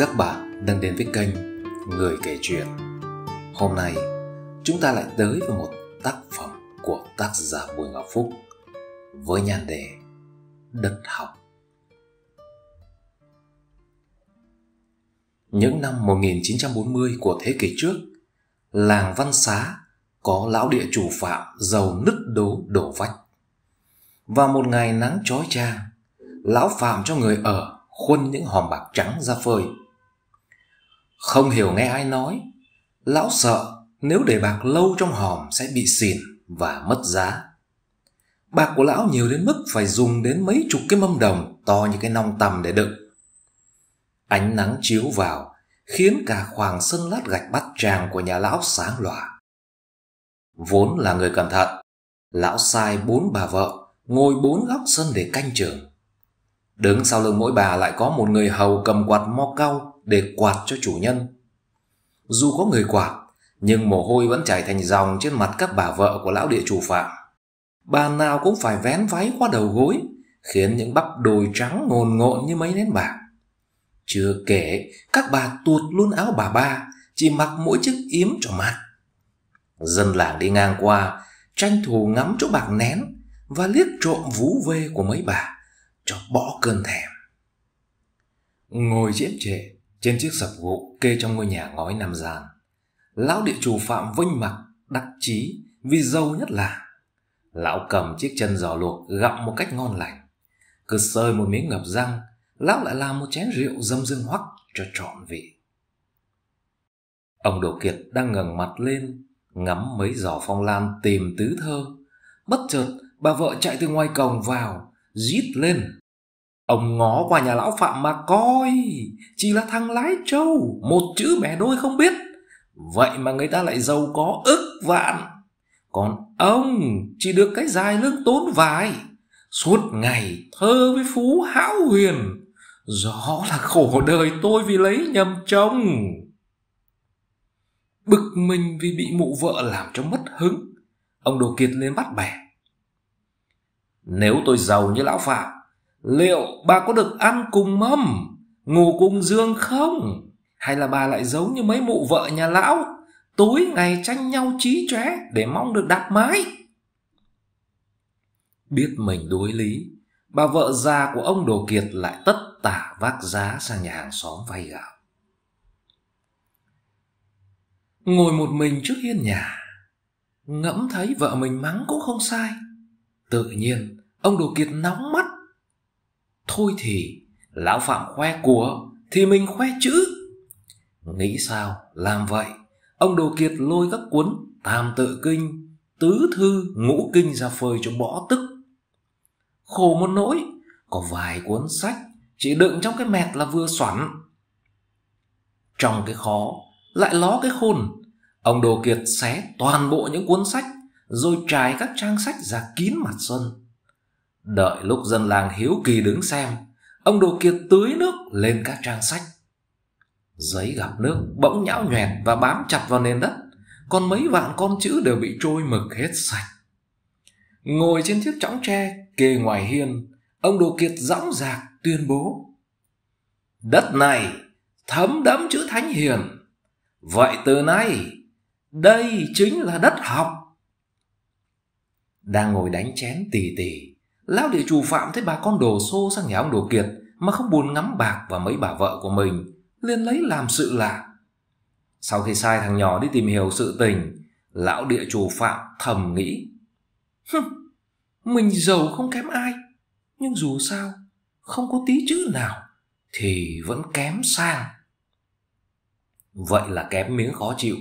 các bạn đang đến với kênh Người kể chuyện. Hôm nay, chúng ta lại tới với một tác phẩm của tác giả Bùi Ngọc Phúc với nhan đề Đất học. Những năm 1940 của thế kỷ trước, làng Văn Xá có lão địa chủ phạm giàu nứt đố đổ vách. Và một ngày nắng chói trang, lão phạm cho người ở khuân những hòm bạc trắng ra phơi – không hiểu nghe ai nói, lão sợ nếu để bạc lâu trong hòm sẽ bị xỉn và mất giá. Bạc của lão nhiều đến mức phải dùng đến mấy chục cái mâm đồng to như cái nong tầm để đựng. Ánh nắng chiếu vào, khiến cả khoảng sân lát gạch bát tràng của nhà lão sáng lòa. Vốn là người cẩn thận, lão sai bốn bà vợ ngồi bốn góc sân để canh trường. Đứng sau lưng mỗi bà lại có một người hầu cầm quạt mo cau để quạt cho chủ nhân. Dù có người quạt, nhưng mồ hôi vẫn chảy thành dòng trên mặt các bà vợ của lão địa chủ phạm. Bà nào cũng phải vén váy qua đầu gối, khiến những bắp đùi trắng ngồn ngộn như mấy nén bạc. Chưa kể, các bà tuột luôn áo bà ba, chỉ mặc mỗi chiếc yếm cho mát. Dân làng đi ngang qua, tranh thủ ngắm chỗ bạc nén và liếc trộm vú vê của mấy bà, cho bỏ cơn thèm. Ngồi chiếm trệ, trên chiếc sập gỗ kê trong ngôi nhà ngói nam gian lão địa chủ phạm vinh mặc đắc chí vì giàu nhất là lão cầm chiếc chân giò luộc gặm một cách ngon lành cứ sơi một miếng ngập răng lão lại làm một chén rượu dâm dương hoắc cho trọn vị ông đồ kiệt đang ngẩng mặt lên ngắm mấy giò phong lan tìm tứ thơ bất chợt bà vợ chạy từ ngoài cổng vào rít lên Ông ngó qua nhà lão Phạm mà coi, chỉ là thằng lái trâu, một chữ mẹ đôi không biết. Vậy mà người ta lại giàu có ức vạn. Còn ông chỉ được cái dài lưng tốn vài, suốt ngày thơ với phú hão huyền. Rõ là khổ đời tôi vì lấy nhầm chồng. Bực mình vì bị mụ vợ làm cho mất hứng, ông Đồ Kiệt lên bắt bẻ. Nếu tôi giàu như lão Phạm, Liệu bà có được ăn cùng mâm, ngủ cùng dương không? Hay là bà lại giấu như mấy mụ vợ nhà lão, tối ngày tranh nhau trí chóe để mong được đặt mái? Biết mình đối lý, bà vợ già của ông Đồ Kiệt lại tất tả vác giá sang nhà hàng xóm vay gạo. Ngồi một mình trước hiên nhà, ngẫm thấy vợ mình mắng cũng không sai. Tự nhiên, ông Đồ Kiệt nóng mắt Thôi thì Lão Phạm khoe của Thì mình khoe chữ Nghĩ sao làm vậy Ông Đồ Kiệt lôi các cuốn Tam tự kinh Tứ thư ngũ kinh ra phơi cho bỏ tức Khổ một nỗi Có vài cuốn sách Chỉ đựng trong cái mẹt là vừa xoắn Trong cái khó Lại ló cái khôn Ông Đồ Kiệt xé toàn bộ những cuốn sách Rồi trải các trang sách ra kín mặt sân Đợi lúc dân làng hiếu kỳ đứng xem, ông đồ kia tưới nước lên các trang sách. Giấy gặp nước bỗng nhão nhoẹt và bám chặt vào nền đất, còn mấy vạn con chữ đều bị trôi mực hết sạch. Ngồi trên chiếc chõng tre kề ngoài hiên, ông Đồ Kiệt dõng dạc tuyên bố. Đất này thấm đẫm chữ thánh hiền. Vậy từ nay, đây chính là đất học. Đang ngồi đánh chén tỉ tỉ, Lão địa chủ Phạm thấy bà con đồ xô sang nhà ông Đồ Kiệt mà không buồn ngắm bạc và mấy bà vợ của mình, liền lấy làm sự lạ. Sau khi sai thằng nhỏ đi tìm hiểu sự tình, lão địa chủ Phạm thầm nghĩ. Hừm, mình giàu không kém ai, nhưng dù sao, không có tí chữ nào, thì vẫn kém sang. Vậy là kém miếng khó chịu,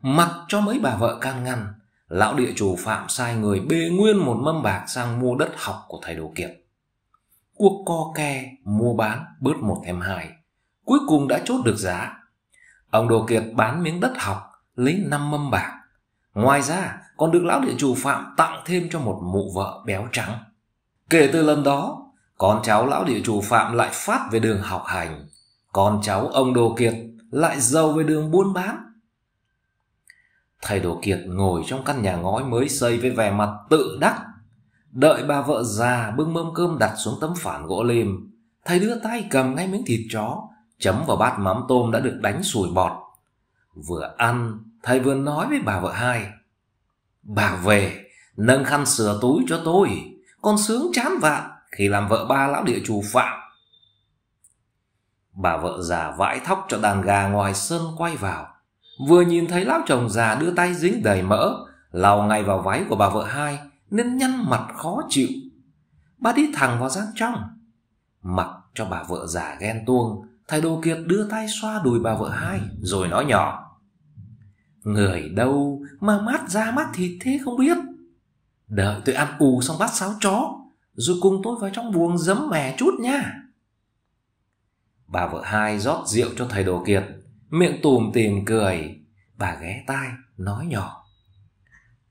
mặc cho mấy bà vợ can ngăn, lão địa chủ phạm sai người bê nguyên một mâm bạc sang mua đất học của thầy đồ kiệt cuộc co ke mua bán bớt một thêm hai cuối cùng đã chốt được giá ông đồ kiệt bán miếng đất học lấy năm mâm bạc ngoài ra còn được lão địa chủ phạm tặng thêm cho một mụ vợ béo trắng kể từ lần đó con cháu lão địa chủ phạm lại phát về đường học hành con cháu ông đồ kiệt lại giàu về đường buôn bán Thầy Đồ Kiệt ngồi trong căn nhà ngói mới xây với vẻ mặt tự đắc. Đợi bà vợ già bưng mâm cơm đặt xuống tấm phản gỗ lim. thầy đưa tay cầm ngay miếng thịt chó, chấm vào bát mắm tôm đã được đánh sủi bọt. Vừa ăn, thầy vừa nói với bà vợ hai. Bà về, nâng khăn sửa túi cho tôi, con sướng chán vạn khi làm vợ ba lão địa chủ phạm. Bà vợ già vãi thóc cho đàn gà ngoài sân quay vào vừa nhìn thấy lão chồng già đưa tay dính đầy mỡ, lau ngay vào váy của bà vợ hai nên nhăn mặt khó chịu. Bà đi thẳng vào gian trong, mặc cho bà vợ già ghen tuông, thầy Đồ Kiệt đưa tay xoa đùi bà vợ hai rồi nói nhỏ: Người đâu mà mát ra mát thịt thế không biết. Đợi tôi ăn ù xong bắt sáo chó, rồi cùng tôi vào trong buồng giấm mè chút nha. Bà vợ hai rót rượu cho thầy Đồ Kiệt miệng tùm tìm cười bà ghé tai nói nhỏ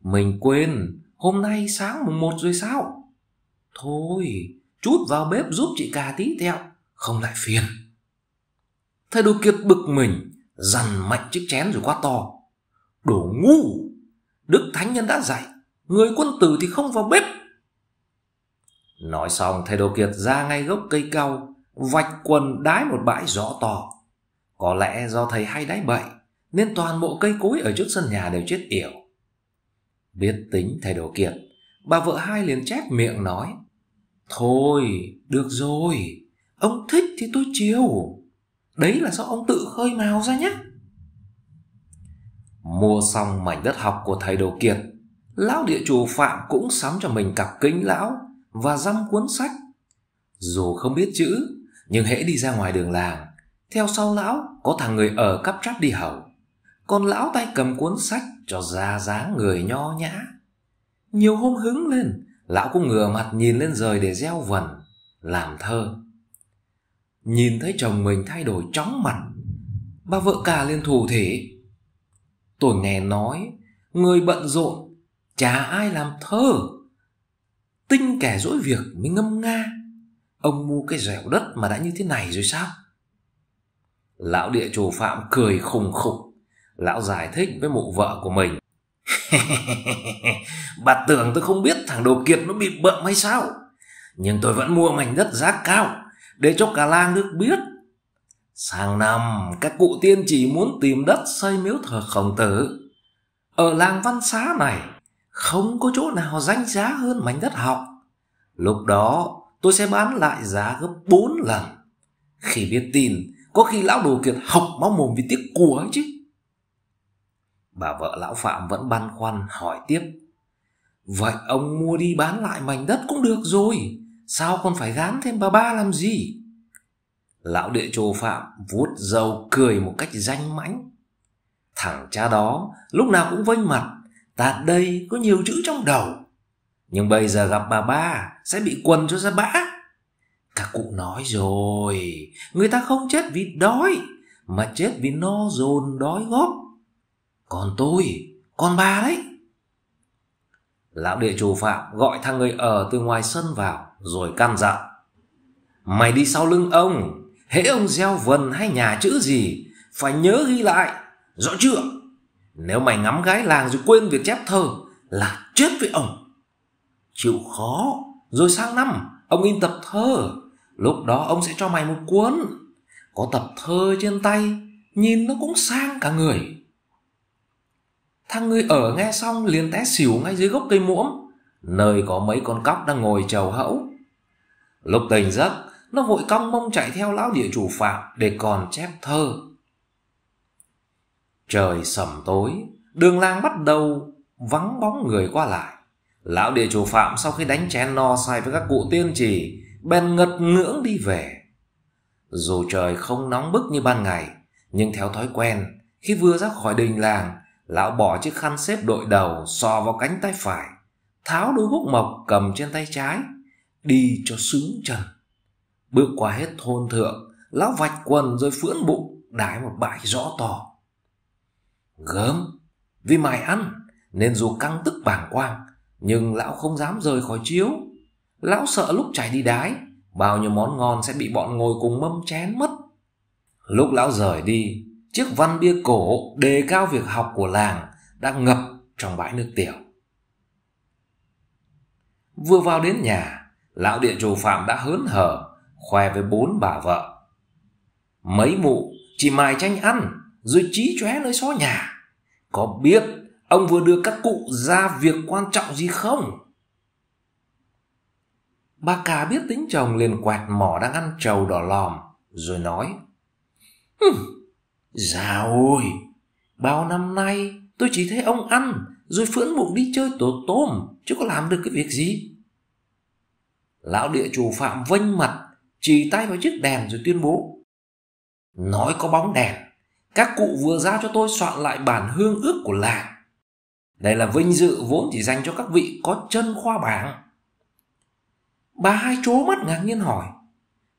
mình quên hôm nay sáng mùng một rồi sao thôi chút vào bếp giúp chị cà tí tẹo không lại phiền thầy đồ kiệt bực mình dằn mạnh chiếc chén rồi quá to đồ ngu đức thánh nhân đã dạy người quân tử thì không vào bếp nói xong thầy đồ kiệt ra ngay gốc cây cau vạch quần đái một bãi gió to có lẽ do thầy hay đánh bậy nên toàn bộ cây cối ở trước sân nhà đều chết yểu. Biết tính thầy đồ kiệt, bà vợ hai liền chép miệng nói Thôi, được rồi, ông thích thì tôi chiều. Đấy là do ông tự khơi mào ra nhé. Mua xong mảnh đất học của thầy Đồ Kiệt, lão địa chủ Phạm cũng sắm cho mình cặp kính lão và dăm cuốn sách. Dù không biết chữ, nhưng hễ đi ra ngoài đường làng, theo sau lão có thằng người ở cắp tráp đi hầu Còn lão tay cầm cuốn sách cho ra dáng người nho nhã Nhiều hôm hứng lên Lão cũng ngửa mặt nhìn lên rời để gieo vần Làm thơ Nhìn thấy chồng mình thay đổi chóng mặt Bà vợ cả lên thủ thể Tôi nghe nói Người bận rộn Chả ai làm thơ Tinh kẻ dỗi việc mới ngâm nga Ông mua cái dẻo đất mà đã như thế này rồi sao lão địa chủ phạm cười khùng khục lão giải thích với mụ vợ của mình bà tưởng tôi không biết thằng đồ kiệt nó bị bợm hay sao nhưng tôi vẫn mua mảnh đất giá cao để cho cả làng được biết sang năm các cụ tiên chỉ muốn tìm đất xây miếu thờ khổng tử ở làng văn xá này không có chỗ nào danh giá hơn mảnh đất học lúc đó tôi sẽ bán lại giá gấp 4 lần khi biết tin có khi lão đồ kiệt học máu mồm vì tiếc của ấy chứ bà vợ lão phạm vẫn băn khoăn hỏi tiếp vậy ông mua đi bán lại mảnh đất cũng được rồi sao còn phải gán thêm bà ba làm gì lão địa trồ phạm vuốt dầu cười một cách danh mãnh thằng cha đó lúc nào cũng vênh mặt tạt đây có nhiều chữ trong đầu nhưng bây giờ gặp bà ba sẽ bị quần cho ra bã các cụ nói rồi, người ta không chết vì đói, mà chết vì no dồn đói góp. Còn tôi, con bà đấy. Lão địa chủ phạm gọi thằng người ở từ ngoài sân vào rồi căn dặn. Mày đi sau lưng ông, hễ ông gieo vần hay nhà chữ gì, phải nhớ ghi lại, rõ chưa? Nếu mày ngắm gái làng rồi quên việc chép thơ là chết với ông. Chịu khó, rồi sang năm Ông in tập thơ Lúc đó ông sẽ cho mày một cuốn Có tập thơ trên tay Nhìn nó cũng sang cả người Thằng người ở nghe xong liền té xỉu ngay dưới gốc cây muỗm Nơi có mấy con cóc đang ngồi trầu hẫu Lúc tỉnh giấc Nó vội cong mông chạy theo lão địa chủ phạm Để còn chép thơ Trời sầm tối Đường làng bắt đầu vắng bóng người qua lại Lão địa chủ Phạm sau khi đánh chén no say với các cụ tiên trì, bèn ngật ngưỡng đi về. Dù trời không nóng bức như ban ngày, nhưng theo thói quen, khi vừa ra khỏi đình làng, lão bỏ chiếc khăn xếp đội đầu xò vào cánh tay phải, tháo đôi gốc mộc cầm trên tay trái, đi cho sướng trần. Bước qua hết thôn thượng, lão vạch quần rồi phưỡn bụng, đái một bãi rõ to. Gớm, vì mày ăn, nên dù căng tức bảng quang, nhưng lão không dám rời khỏi chiếu lão sợ lúc chảy đi đái bao nhiêu món ngon sẽ bị bọn ngồi cùng mâm chén mất lúc lão rời đi chiếc văn bia cổ đề cao việc học của làng đã ngập trong bãi nước tiểu vừa vào đến nhà lão địa chủ phạm đã hớn hở khoe với bốn bà vợ mấy mụ chỉ mài tranh ăn rồi trí chóe nơi xó nhà có biết ông vừa đưa các cụ ra việc quan trọng gì không bà cà biết tính chồng liền quẹt mỏ đang ăn trầu đỏ lòm rồi nói hừ, già ôi bao năm nay tôi chỉ thấy ông ăn rồi phưỡn bụng đi chơi tổ tôm chứ có làm được cái việc gì lão địa chủ phạm vênh mặt chỉ tay vào chiếc đèn rồi tuyên bố nói có bóng đèn các cụ vừa giao cho tôi soạn lại bản hương ước của làng đây là vinh dự vốn chỉ dành cho các vị có chân khoa bảng. Bà hai chố mắt ngạc nhiên hỏi.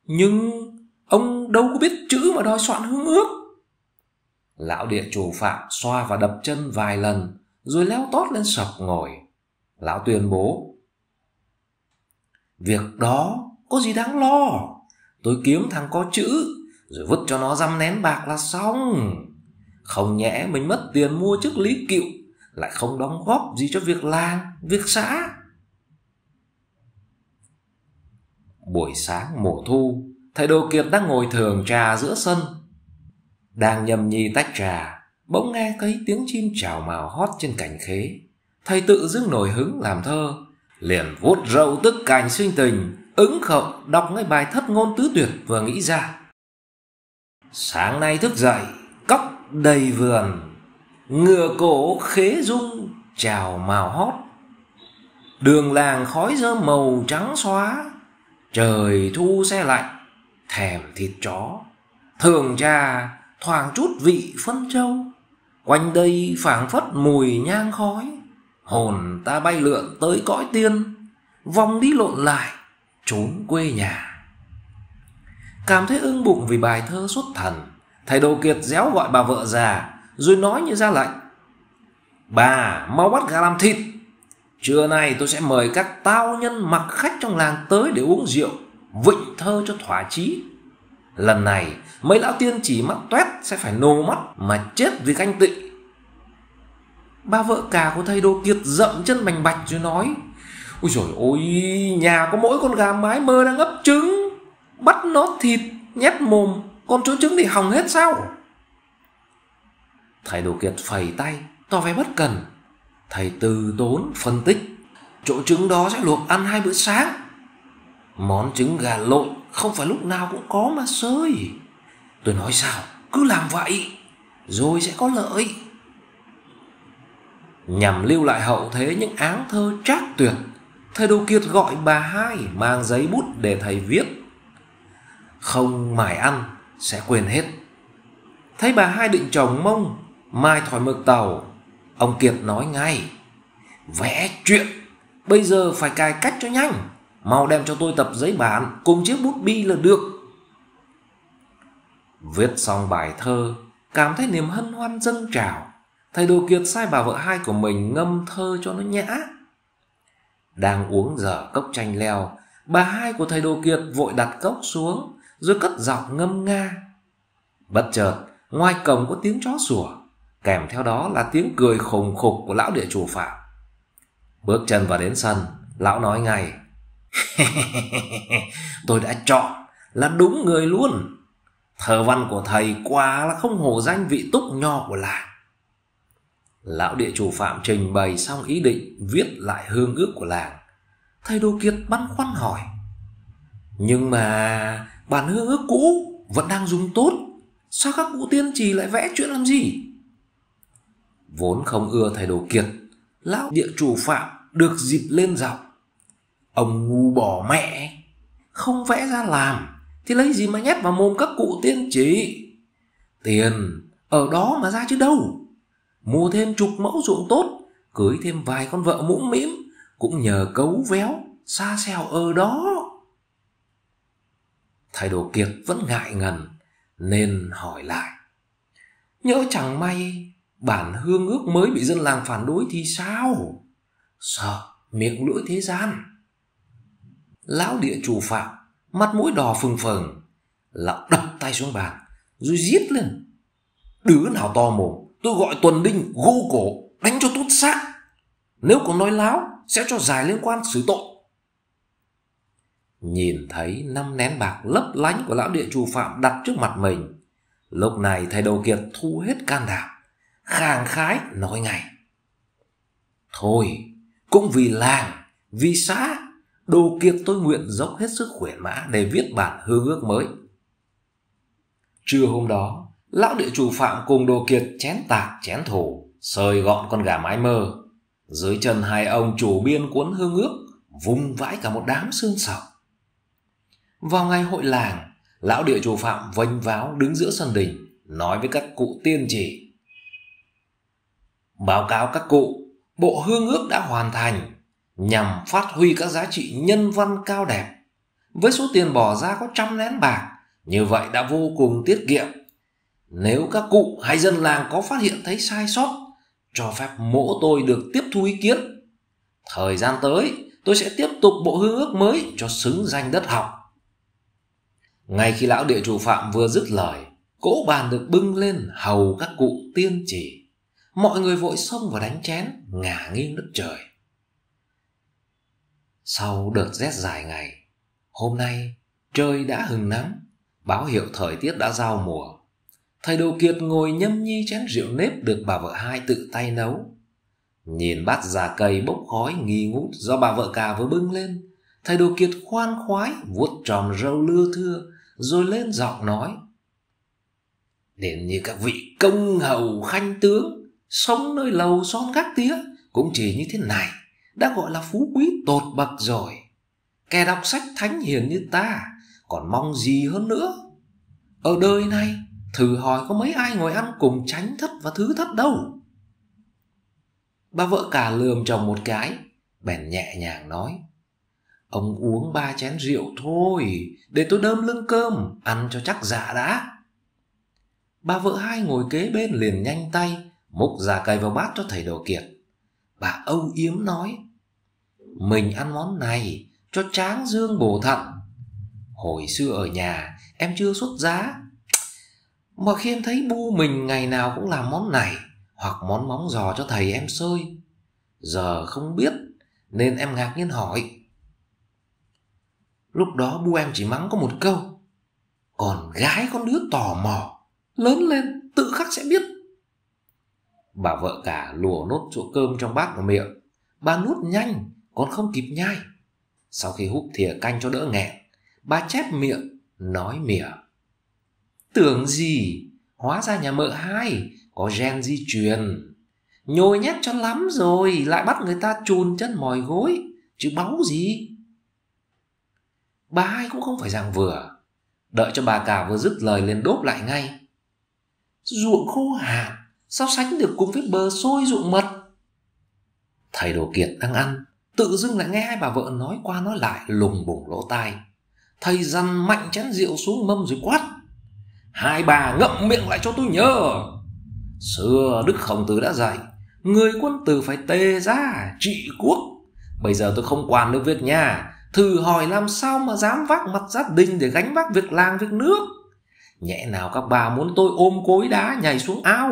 Nhưng ông đâu có biết chữ mà đòi soạn hương ước. Lão địa chủ phạm xoa và đập chân vài lần rồi leo tót lên sập ngồi. Lão tuyên bố. Việc đó có gì đáng lo. Tôi kiếm thằng có chữ rồi vứt cho nó dăm nén bạc là xong. Không nhẽ mình mất tiền mua chức lý cựu lại không đóng góp gì cho việc làng việc xã buổi sáng mùa thu thầy đồ kiệt đang ngồi thường trà giữa sân đang nhâm nhi tách trà bỗng nghe thấy tiếng chim chào mào hót trên cành khế thầy tự dưng nổi hứng làm thơ liền vuốt râu tức cành sinh tình ứng khẩu đọc ngay bài thất ngôn tứ tuyệt vừa nghĩ ra sáng nay thức dậy cốc đầy vườn ngựa cổ khế rung trào màu hót đường làng khói dơ màu trắng xóa trời thu xe lạnh thèm thịt chó thường trà thoảng chút vị phân châu quanh đây phảng phất mùi nhang khói hồn ta bay lượn tới cõi tiên vòng đi lộn lại trốn quê nhà cảm thấy ưng bụng vì bài thơ xuất thần thầy đồ kiệt réo gọi bà vợ già rồi nói như ra lệnh bà mau bắt gà làm thịt trưa nay tôi sẽ mời các tao nhân mặc khách trong làng tới để uống rượu vịnh thơ cho thỏa chí lần này mấy lão tiên chỉ mắt toét sẽ phải nô mắt mà chết vì ganh tị ba vợ cả của thầy đồ kiệt dậm chân bành bạch rồi nói ôi rồi ôi nhà có mỗi con gà mái mơ đang ấp trứng bắt nó thịt nhét mồm con trốn trứng thì hỏng hết sao thầy đồ kiệt phẩy tay tỏ vẻ bất cần thầy từ tốn phân tích chỗ trứng đó sẽ luộc ăn hai bữa sáng món trứng gà lội không phải lúc nào cũng có mà sơi tôi nói sao cứ làm vậy rồi sẽ có lợi nhằm lưu lại hậu thế những áng thơ trác tuyệt thầy đồ kiệt gọi bà hai mang giấy bút để thầy viết không mải ăn sẽ quên hết thấy bà hai định chồng mông Mai thỏi mực tàu Ông Kiệt nói ngay Vẽ chuyện Bây giờ phải cài cách cho nhanh Mau đem cho tôi tập giấy bản Cùng chiếc bút bi là được Viết xong bài thơ Cảm thấy niềm hân hoan dâng trào Thầy Đồ Kiệt sai bà vợ hai của mình Ngâm thơ cho nó nhã Đang uống dở cốc chanh leo Bà hai của thầy Đồ Kiệt vội đặt cốc xuống Rồi cất giọng ngâm nga Bất chợt Ngoài cổng có tiếng chó sủa kèm theo đó là tiếng cười khùng khục của lão địa chủ phạm bước chân vào đến sân lão nói ngay tôi đã chọn là đúng người luôn thờ văn của thầy quá là không hổ danh vị túc nho của làng lão địa chủ phạm trình bày xong ý định viết lại hương ước của làng thầy đô kiệt băn khoăn hỏi nhưng mà bản hương ước cũ vẫn đang dùng tốt sao các cụ tiên trì lại vẽ chuyện làm gì vốn không ưa thầy đồ kiệt lão địa chủ phạm được dịp lên dọc ông ngu bỏ mẹ không vẽ ra làm thì lấy gì mà nhét vào mồm các cụ tiên chỉ tiền ở đó mà ra chứ đâu mua thêm chục mẫu ruộng tốt cưới thêm vài con vợ mũm mĩm cũng nhờ cấu véo xa xèo ở đó thầy đồ kiệt vẫn ngại ngần nên hỏi lại nhỡ chẳng may bản hương ước mới bị dân làng phản đối thì sao sợ miệng lưỡi thế gian lão địa chủ phạm mặt mũi đỏ phừng phừng lão đập tay xuống bàn rồi giết lên đứa nào to mồm tôi gọi tuần đinh gô cổ đánh cho tốt xác nếu còn nói láo sẽ cho dài liên quan xử tội nhìn thấy năm nén bạc lấp lánh của lão địa chủ phạm đặt trước mặt mình lúc này thầy đầu kiệt thu hết can đảm khàng khái nói ngay thôi cũng vì làng vì xã đồ kiệt tôi nguyện dốc hết sức khỏe mã để viết bản hương ước mới trưa hôm đó lão địa chủ phạm cùng đồ kiệt chén tạc chén thủ sơi gọn con gà mái mơ dưới chân hai ông chủ biên cuốn hương ước vung vãi cả một đám xương sầu vào ngày hội làng lão địa chủ phạm vênh váo đứng giữa sân đình nói với các cụ tiên chỉ Báo cáo các cụ, bộ hương ước đã hoàn thành nhằm phát huy các giá trị nhân văn cao đẹp. Với số tiền bỏ ra có trăm nén bạc, như vậy đã vô cùng tiết kiệm. Nếu các cụ hay dân làng có phát hiện thấy sai sót, cho phép mỗ tôi được tiếp thu ý kiến. Thời gian tới, tôi sẽ tiếp tục bộ hương ước mới cho xứng danh đất học. Ngay khi lão địa chủ Phạm vừa dứt lời, cỗ bàn được bưng lên hầu các cụ tiên chỉ mọi người vội xông vào đánh chén ngả nghiêng đất trời sau đợt rét dài ngày hôm nay trời đã hừng nắng báo hiệu thời tiết đã giao mùa thầy đồ kiệt ngồi nhâm nhi chén rượu nếp được bà vợ hai tự tay nấu nhìn bát già cây bốc khói nghi ngút do bà vợ cà vừa bưng lên thầy đồ kiệt khoan khoái vuốt tròn râu lưa thưa rồi lên giọng nói đến như các vị công hầu khanh tướng sống nơi lầu son gác tía cũng chỉ như thế này đã gọi là phú quý tột bậc rồi kẻ đọc sách thánh hiền như ta còn mong gì hơn nữa ở đời này thử hỏi có mấy ai ngồi ăn cùng tránh thất và thứ thất đâu bà vợ cả lườm chồng một cái bèn nhẹ nhàng nói ông uống ba chén rượu thôi để tôi đơm lưng cơm ăn cho chắc dạ đã bà vợ hai ngồi kế bên liền nhanh tay múc ra cây vào bát cho thầy đồ kiệt bà âu yếm nói mình ăn món này cho tráng dương bổ thận hồi xưa ở nhà em chưa xuất giá mà khi em thấy bu mình ngày nào cũng làm món này hoặc món móng giò cho thầy em sơi giờ không biết nên em ngạc nhiên hỏi lúc đó bu em chỉ mắng có một câu còn gái con đứa tò mò lớn lên tự khắc sẽ biết Bà vợ cả lùa nốt chỗ cơm trong bát vào miệng. Bà nuốt nhanh, còn không kịp nhai. Sau khi hút thìa canh cho đỡ nghẹn, bà chép miệng, nói mỉa. Tưởng gì, hóa ra nhà mợ hai, có gen di truyền. Nhồi nhét cho lắm rồi, lại bắt người ta chùn chân mỏi gối, chứ báu gì. Bà hai cũng không phải dạng vừa, đợi cho bà cả vừa dứt lời lên đốp lại ngay. Ruộng khô hạn, sao sánh được cùng với bờ sôi ruộng mật thầy đồ kiệt đang ăn tự dưng lại nghe hai bà vợ nói qua nói lại lùng bùng lỗ tai thầy dằn mạnh chén rượu xuống mâm rồi quát hai bà ngậm miệng lại cho tôi nhớ xưa đức khổng tử đã dạy người quân tử phải tề ra trị quốc bây giờ tôi không quản được việc nhà thử hỏi làm sao mà dám vác mặt gia đình để gánh vác việc làng việc nước nhẹ nào các bà muốn tôi ôm cối đá nhảy xuống ao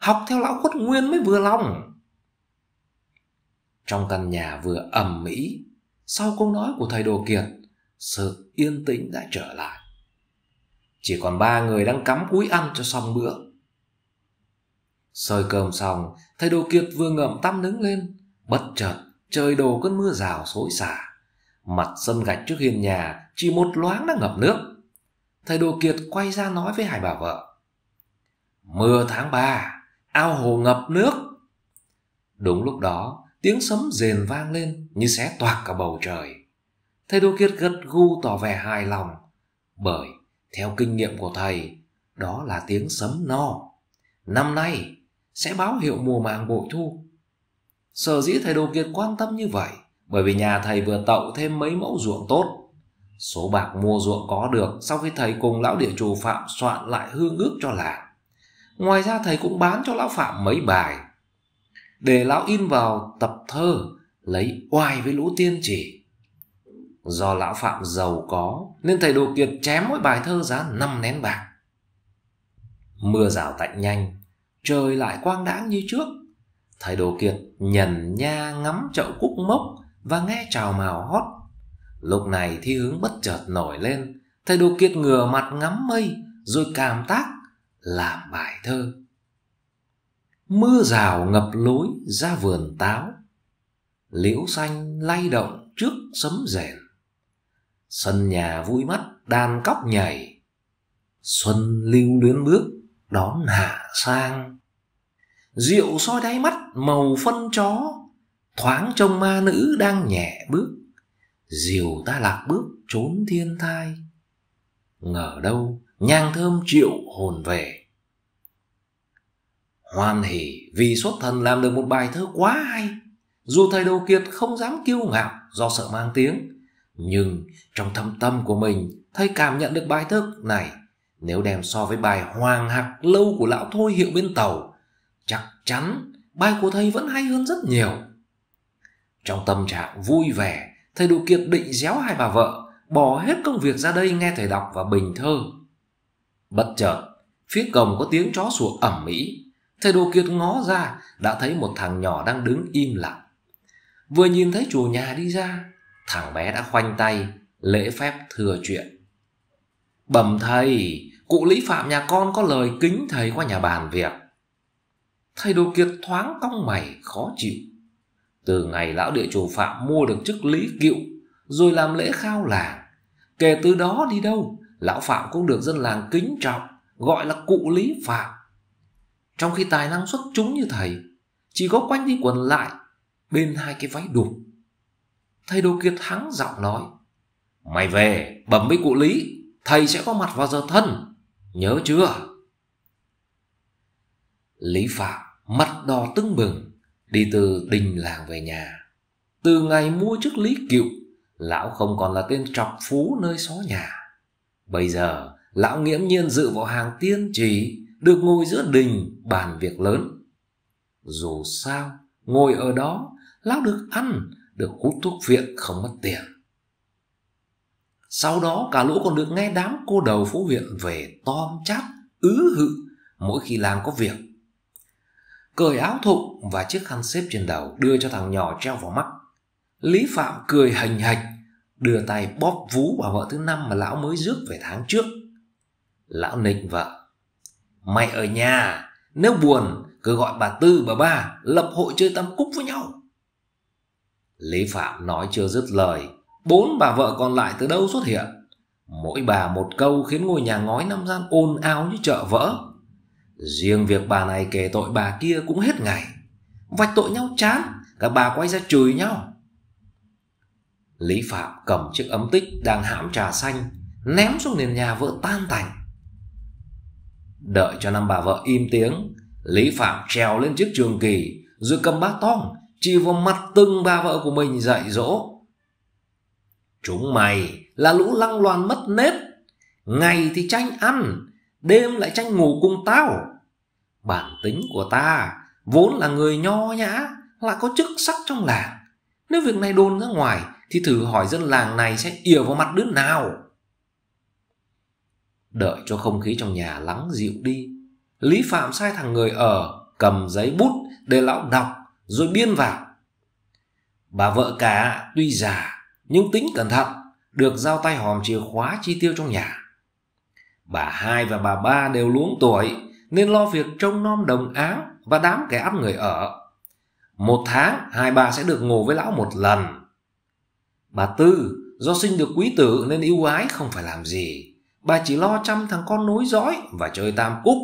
học theo lão khuất nguyên mới vừa lòng trong căn nhà vừa ầm ĩ sau câu nói của thầy đồ kiệt sự yên tĩnh đã trở lại chỉ còn ba người đang cắm cúi ăn cho xong bữa sơi cơm xong thầy đồ kiệt vừa ngậm tăm đứng lên bất chợt trời đổ cơn mưa rào xối xả mặt sân gạch trước hiên nhà chỉ một loáng đã ngập nước thầy đồ kiệt quay ra nói với hải bà vợ mưa tháng ba ao hồ ngập nước đúng lúc đó tiếng sấm rền vang lên như xé toạc cả bầu trời thầy đô Kiệt gật gu tỏ vẻ hài lòng bởi theo kinh nghiệm của thầy đó là tiếng sấm no năm nay sẽ báo hiệu mùa màng bội thu sở dĩ thầy đồ kiệt quan tâm như vậy bởi vì nhà thầy vừa tậu thêm mấy mẫu ruộng tốt số bạc mua ruộng có được sau khi thầy cùng lão địa chủ phạm soạn lại hương ước cho làng Ngoài ra thầy cũng bán cho lão Phạm mấy bài Để lão in vào tập thơ Lấy oai với lũ tiên chỉ Do lão Phạm giàu có Nên thầy Đồ Kiệt chém mỗi bài thơ giá 5 nén bạc Mưa rào tạnh nhanh Trời lại quang đãng như trước Thầy Đồ Kiệt nhần nha ngắm chậu cúc mốc Và nghe trào màu hót Lúc này thi hướng bất chợt nổi lên Thầy Đồ Kiệt ngửa mặt ngắm mây Rồi cảm tác làm bài thơ mưa rào ngập lối ra vườn táo liễu xanh lay động trước sấm rèn sân nhà vui mắt đàn cóc nhảy xuân lưu luyến bước đón hạ sang rượu soi đáy mắt màu phân chó thoáng trông ma nữ đang nhẹ bước diều ta lạc bước trốn thiên thai ngờ đâu nhang thơm triệu hồn về hoan hỉ vì xuất thần làm được một bài thơ quá hay dù thầy đầu kiệt không dám kiêu ngạo do sợ mang tiếng nhưng trong thâm tâm của mình thầy cảm nhận được bài thơ này nếu đem so với bài hoàng hạc lâu của lão thôi hiệu bên tàu chắc chắn bài của thầy vẫn hay hơn rất nhiều trong tâm trạng vui vẻ thầy đồ kiệt định déo hai bà vợ bỏ hết công việc ra đây nghe thầy đọc và bình thơ Bất chợt, phía cổng có tiếng chó sủa ẩm mỹ. Thầy Đồ Kiệt ngó ra, đã thấy một thằng nhỏ đang đứng im lặng. Vừa nhìn thấy chủ nhà đi ra, thằng bé đã khoanh tay, lễ phép thừa chuyện. Bẩm thầy, cụ Lý Phạm nhà con có lời kính thầy qua nhà bàn việc. Thầy Đồ Kiệt thoáng cong mày khó chịu. Từ ngày lão địa chủ Phạm mua được chức Lý Cựu, rồi làm lễ khao làng, kể từ đó đi đâu lão Phạm cũng được dân làng kính trọng, gọi là cụ Lý Phạm. Trong khi tài năng xuất chúng như thầy, chỉ có quanh đi quần lại bên hai cái váy đục. Thầy Đồ Kiệt thắng giọng nói, Mày về, bẩm với cụ Lý, thầy sẽ có mặt vào giờ thân, nhớ chưa? Lý Phạm mặt đỏ tưng bừng, đi từ đình làng về nhà. Từ ngày mua chức Lý Cựu, lão không còn là tên trọc phú nơi xó nhà. Bây giờ, lão nghiễm nhiên dự vào hàng tiên trì, được ngồi giữa đình bàn việc lớn. Dù sao, ngồi ở đó, lão được ăn, được hút thuốc viện không mất tiền. Sau đó cả lũ còn được nghe đám cô đầu phú huyện về tom chát, ứ hự mỗi khi làng có việc. Cởi áo thụng và chiếc khăn xếp trên đầu đưa cho thằng nhỏ treo vào mắt. Lý Phạm cười hành hạch đưa tay bóp vú bà vợ thứ năm mà lão mới rước về tháng trước lão nịnh vợ mày ở nhà nếu buồn cứ gọi bà tư bà ba lập hội chơi tam cúc với nhau lý phạm nói chưa dứt lời bốn bà vợ còn lại từ đâu xuất hiện mỗi bà một câu khiến ngôi nhà ngói năm gian ồn ào như chợ vỡ riêng việc bà này kể tội bà kia cũng hết ngày vạch tội nhau chán cả bà quay ra chửi nhau Lý Phạm cầm chiếc ấm tích đang hãm trà xanh, ném xuống nền nhà vợ tan tành. Đợi cho năm bà vợ im tiếng, Lý Phạm trèo lên chiếc trường kỳ, rồi cầm bát tong, chỉ vào mặt từng bà vợ của mình dạy dỗ. Chúng mày là lũ lăng loàn mất nết, ngày thì tranh ăn, đêm lại tranh ngủ cùng tao. Bản tính của ta vốn là người nho nhã, lại có chức sắc trong làng. Nếu việc này đồn ra ngoài thì thử hỏi dân làng này sẽ ỉa vào mặt đứa nào Đợi cho không khí trong nhà lắng dịu đi Lý Phạm sai thằng người ở Cầm giấy bút để lão đọc Rồi biên vào Bà vợ cả tuy già Nhưng tính cẩn thận Được giao tay hòm chìa khóa chi tiêu trong nhà Bà hai và bà ba đều luống tuổi Nên lo việc trông nom đồng áng Và đám kẻ ăn người ở Một tháng hai bà sẽ được ngủ với lão một lần Bà Tư, do sinh được quý tử nên yêu ái không phải làm gì. Bà chỉ lo chăm thằng con nối dõi và chơi tam cúc.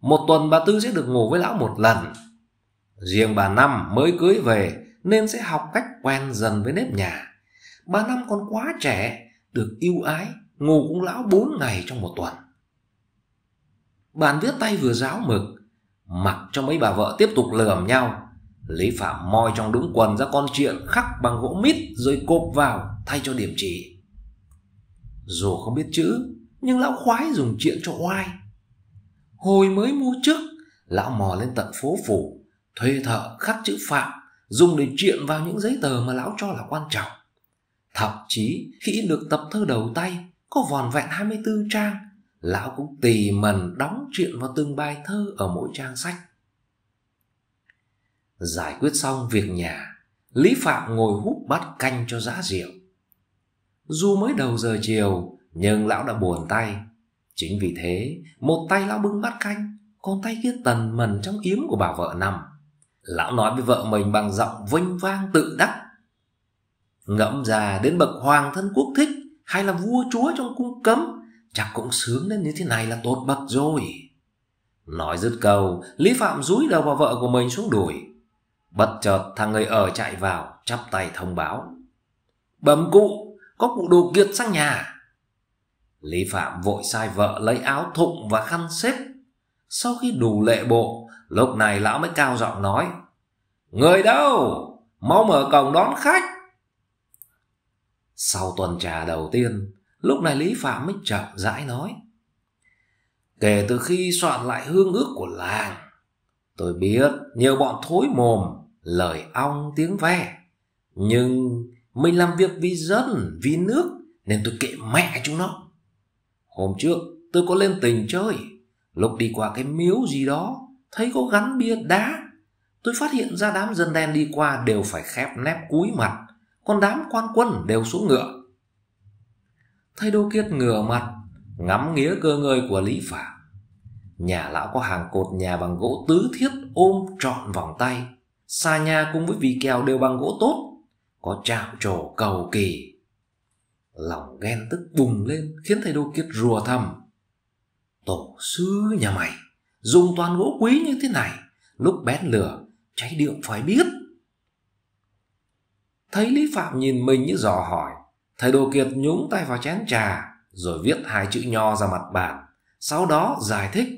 Một tuần bà Tư sẽ được ngủ với lão một lần. Riêng bà Năm mới cưới về nên sẽ học cách quen dần với nếp nhà. Bà Năm còn quá trẻ, được yêu ái, ngủ cũng lão bốn ngày trong một tuần. Bàn viết tay vừa ráo mực, mặc cho mấy bà vợ tiếp tục lườm nhau Lý Phạm moi trong đúng quần ra con chuyện khắc bằng gỗ mít rồi cộp vào thay cho điểm chỉ. Dù không biết chữ, nhưng lão khoái dùng chuyện cho oai. Hồi mới mua trước lão mò lên tận phố phủ, thuê thợ khắc chữ Phạm, dùng để chuyện vào những giấy tờ mà lão cho là quan trọng. Thậm chí khi được tập thơ đầu tay, có vòn vẹn 24 trang, lão cũng tì mần đóng chuyện vào từng bài thơ ở mỗi trang sách. Giải quyết xong việc nhà, Lý Phạm ngồi hút bát canh cho dã rượu. Dù mới đầu giờ chiều, nhưng lão đã buồn tay. Chính vì thế, một tay lão bưng bát canh, còn tay kia tần mần trong yếm của bà vợ nằm. Lão nói với vợ mình bằng giọng vênh vang tự đắc. Ngẫm ra đến bậc hoàng thân quốc thích hay là vua chúa trong cung cấm, chắc cũng sướng đến như thế này là tốt bậc rồi. Nói dứt câu, Lý Phạm rúi đầu vào vợ của mình xuống đùi. Bất chợt thằng người ở chạy vào, chắp tay thông báo. Bấm cụ, có cụ đồ kiệt sang nhà. Lý Phạm vội sai vợ lấy áo thụng và khăn xếp. Sau khi đủ lệ bộ, lúc này lão mới cao giọng nói. Người đâu? Mau mở cổng đón khách. Sau tuần trà đầu tiên, lúc này Lý Phạm mới chậm rãi nói. Kể từ khi soạn lại hương ước của làng, Tôi biết nhiều bọn thối mồm, lời ong tiếng ve. Nhưng mình làm việc vì dân, vì nước nên tôi kệ mẹ chúng nó. Hôm trước tôi có lên tình chơi, lúc đi qua cái miếu gì đó, thấy có gắn bia đá. Tôi phát hiện ra đám dân đen đi qua đều phải khép nép cúi mặt, còn đám quan quân đều xuống ngựa. thay Đô Kiết ngửa mặt, ngắm nghĩa cơ ngơi của Lý Phả. Nhà lão có hàng cột nhà bằng gỗ tứ thiết ôm trọn vòng tay. Xa nhà cùng với vì kèo đều bằng gỗ tốt. Có chạm trổ cầu kỳ. Lòng ghen tức bùng lên khiến thầy Đô Kiệt rùa thầm. Tổ sư nhà mày, dùng toàn gỗ quý như thế này. Lúc bén lửa, cháy điệu phải biết. Thấy Lý Phạm nhìn mình như dò hỏi. Thầy Đồ Kiệt nhúng tay vào chén trà rồi viết hai chữ nho ra mặt bàn, sau đó giải thích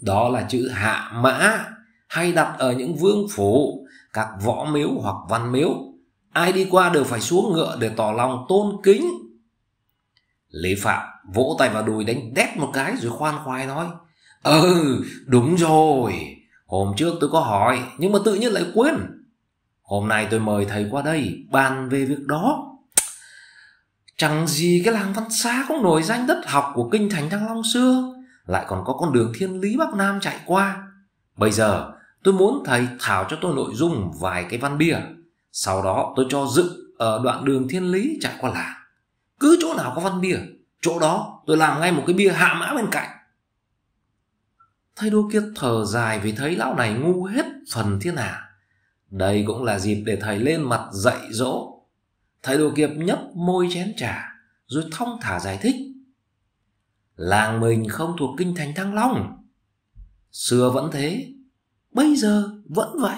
đó là chữ hạ mã hay đặt ở những vương phủ các võ miếu hoặc văn miếu ai đi qua đều phải xuống ngựa để tỏ lòng tôn kính lý phạm vỗ tay vào đùi đánh đét một cái rồi khoan khoái nói ừ đúng rồi hôm trước tôi có hỏi nhưng mà tự nhiên lại quên hôm nay tôi mời thầy qua đây bàn về việc đó chẳng gì cái làng văn xá cũng nổi danh đất học của kinh thành thăng long xưa lại còn có con đường thiên lý bắc nam chạy qua bây giờ tôi muốn thầy thảo cho tôi nội dung vài cái văn bia sau đó tôi cho dựng ở đoạn đường thiên lý chạy qua làng cứ chỗ nào có văn bia chỗ đó tôi làm ngay một cái bia hạ mã bên cạnh thầy đô kiệt thở dài vì thấy lão này ngu hết phần thiên hạ đây cũng là dịp để thầy lên mặt dạy dỗ thầy đồ kiệt nhấp môi chén trà rồi thong thả giải thích làng mình không thuộc kinh thành thăng long xưa vẫn thế bây giờ vẫn vậy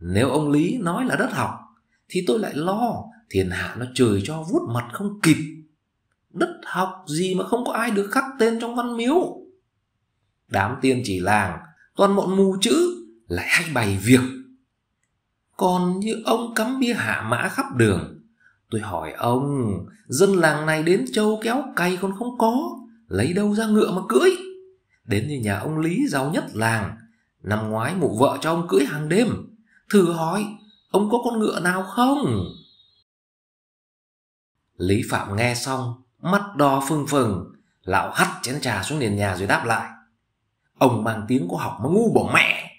nếu ông lý nói là đất học thì tôi lại lo thiên hạ nó trời cho vuốt mặt không kịp đất học gì mà không có ai được khắc tên trong văn miếu đám tiên chỉ làng toàn bọn mù chữ lại hay bày việc còn như ông cắm bia hạ mã khắp đường tôi hỏi ông dân làng này đến châu kéo cày còn không có lấy đâu ra ngựa mà cưỡi đến như nhà ông lý giàu nhất làng năm ngoái mụ vợ cho ông cưỡi hàng đêm thử hỏi ông có con ngựa nào không lý phạm nghe xong mắt đo phừng phừng lão hắt chén trà xuống nền nhà rồi đáp lại ông mang tiếng có học mà ngu bỏ mẹ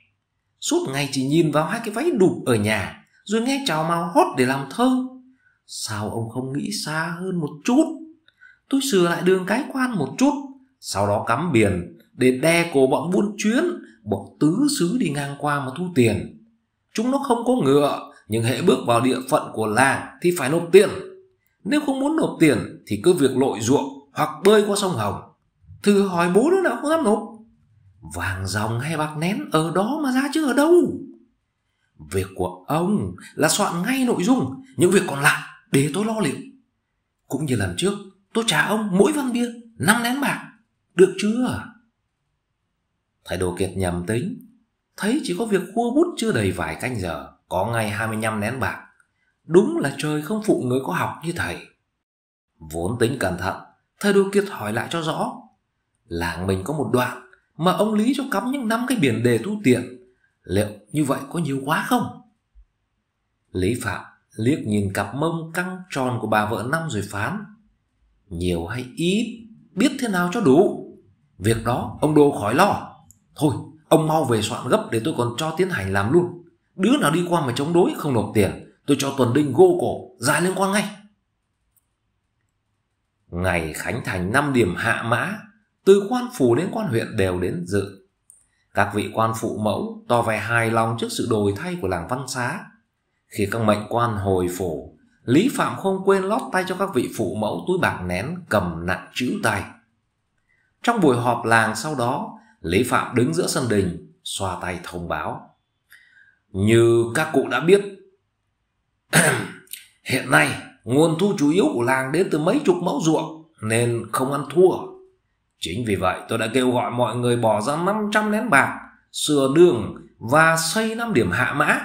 suốt ngày chỉ nhìn vào hai cái váy đụp ở nhà rồi nghe trào mau hót để làm thơ sao ông không nghĩ xa hơn một chút tôi sửa lại đường cái quan một chút sau đó cắm biển để đe cổ bọn buôn chuyến bọn tứ xứ đi ngang qua mà thu tiền chúng nó không có ngựa nhưng hệ bước vào địa phận của làng thì phải nộp tiền nếu không muốn nộp tiền thì cứ việc lội ruộng hoặc bơi qua sông hồng thử hỏi bố đứa nào không dám nộp vàng dòng hay bạc nén ở đó mà ra chứ ở đâu việc của ông là soạn ngay nội dung những việc còn lại để tôi lo liệu cũng như lần trước Tôi trả ông mỗi văn vâng bia năm nén bạc Được chưa thái Đồ Kiệt nhầm tính Thấy chỉ có việc khua bút chưa đầy vài canh giờ Có ngay 25 nén bạc Đúng là trời không phụ người có học như thầy Vốn tính cẩn thận Thầy Đồ Kiệt hỏi lại cho rõ Làng mình có một đoạn Mà ông Lý cho cắm những năm cái biển đề thu tiền Liệu như vậy có nhiều quá không? Lý Phạm liếc nhìn cặp mông căng tròn của bà vợ năm rồi phán nhiều hay ít biết thế nào cho đủ việc đó ông đô khỏi lo thôi ông mau về soạn gấp để tôi còn cho tiến hành làm luôn đứa nào đi qua mà chống đối không nộp tiền tôi cho tuần đinh gô cổ dài lên quan ngay ngày khánh thành năm điểm hạ mã từ quan phủ đến quan huyện đều đến dự các vị quan phụ mẫu tỏ vẻ hài lòng trước sự đổi thay của làng văn xá khi các mệnh quan hồi phủ Lý Phạm không quên lót tay cho các vị phụ mẫu túi bạc nén cầm nặng chữ tay. Trong buổi họp làng sau đó, Lý Phạm đứng giữa sân đình, xoa tay thông báo. Như các cụ đã biết, hiện nay nguồn thu chủ yếu của làng đến từ mấy chục mẫu ruộng nên không ăn thua. Chính vì vậy tôi đã kêu gọi mọi người bỏ ra 500 nén bạc, sửa đường và xây 5 điểm hạ mã.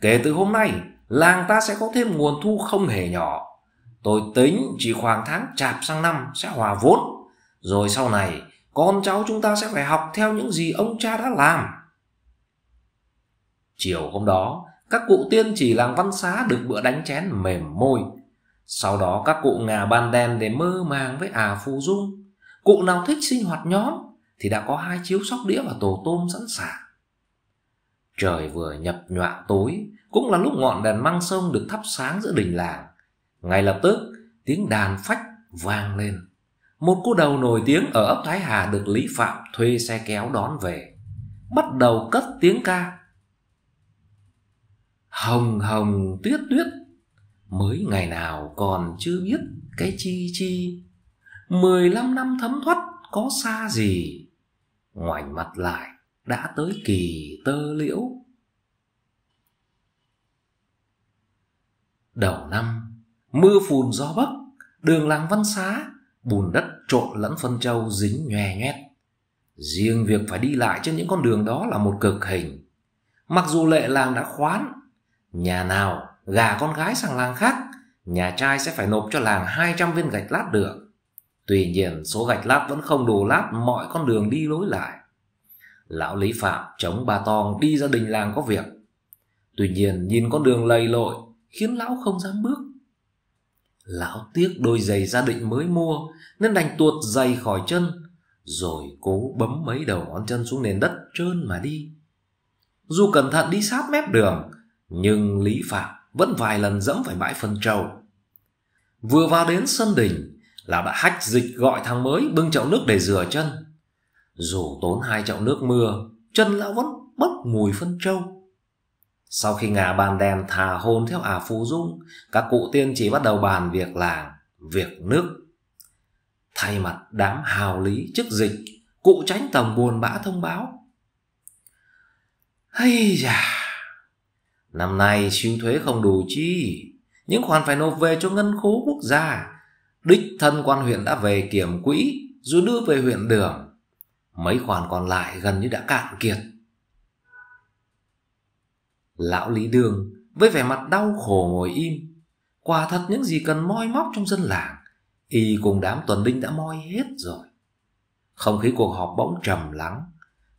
Kể từ hôm nay, làng ta sẽ có thêm nguồn thu không hề nhỏ. Tôi tính chỉ khoảng tháng chạp sang năm sẽ hòa vốn, rồi sau này con cháu chúng ta sẽ phải học theo những gì ông cha đã làm. Chiều hôm đó, các cụ tiên chỉ làng văn xá được bữa đánh chén mềm môi. Sau đó các cụ ngà ban đen để mơ màng với à phù dung. Cụ nào thích sinh hoạt nhóm thì đã có hai chiếu sóc đĩa và tổ tôm sẵn sàng. Trời vừa nhập nhọa tối, cũng là lúc ngọn đèn mang sông được thắp sáng giữa đình làng ngay lập tức tiếng đàn phách vang lên một cô đầu nổi tiếng ở ấp thái hà được lý phạm thuê xe kéo đón về bắt đầu cất tiếng ca hồng hồng tuyết tuyết mới ngày nào còn chưa biết cái chi chi mười lăm năm thấm thoát có xa gì ngoảnh mặt lại đã tới kỳ tơ liễu Đầu năm, mưa phùn gió bấc, đường làng văn xá, bùn đất trộn lẫn phân trâu dính nhòe nhét. Riêng việc phải đi lại trên những con đường đó là một cực hình. Mặc dù lệ làng đã khoán, nhà nào gà con gái sang làng khác, nhà trai sẽ phải nộp cho làng 200 viên gạch lát được. Tuy nhiên số gạch lát vẫn không đủ lát mọi con đường đi lối lại. Lão Lý Phạm chống bà Tong đi ra đình làng có việc. Tuy nhiên nhìn con đường lầy lội, khiến lão không dám bước. Lão tiếc đôi giày gia định mới mua nên đành tuột giày khỏi chân rồi cố bấm mấy đầu ngón chân xuống nền đất trơn mà đi. Dù cẩn thận đi sát mép đường nhưng Lý Phạm vẫn vài lần dẫm phải bãi phân trầu. Vừa vào đến sân đình, lão đã hách dịch gọi thằng mới bưng chậu nước để rửa chân. Dù tốn hai chậu nước mưa chân lão vẫn bốc mùi phân trâu sau khi ngả bàn đèn thà hồn theo ả phù dung, các cụ tiên chỉ bắt đầu bàn việc làng, việc nước. Thay mặt đám hào lý chức dịch, cụ tránh tổng buồn bã thông báo. Hay da, năm nay siêu thuế không đủ chi, những khoản phải nộp về cho ngân khố quốc gia. Đích thân quan huyện đã về kiểm quỹ, rồi đưa về huyện đường. Mấy khoản còn lại gần như đã cạn kiệt. Lão Lý Đường với vẻ mặt đau khổ ngồi im. Quả thật những gì cần moi móc trong dân làng, y cùng đám tuần linh đã moi hết rồi. Không khí cuộc họp bỗng trầm lắng,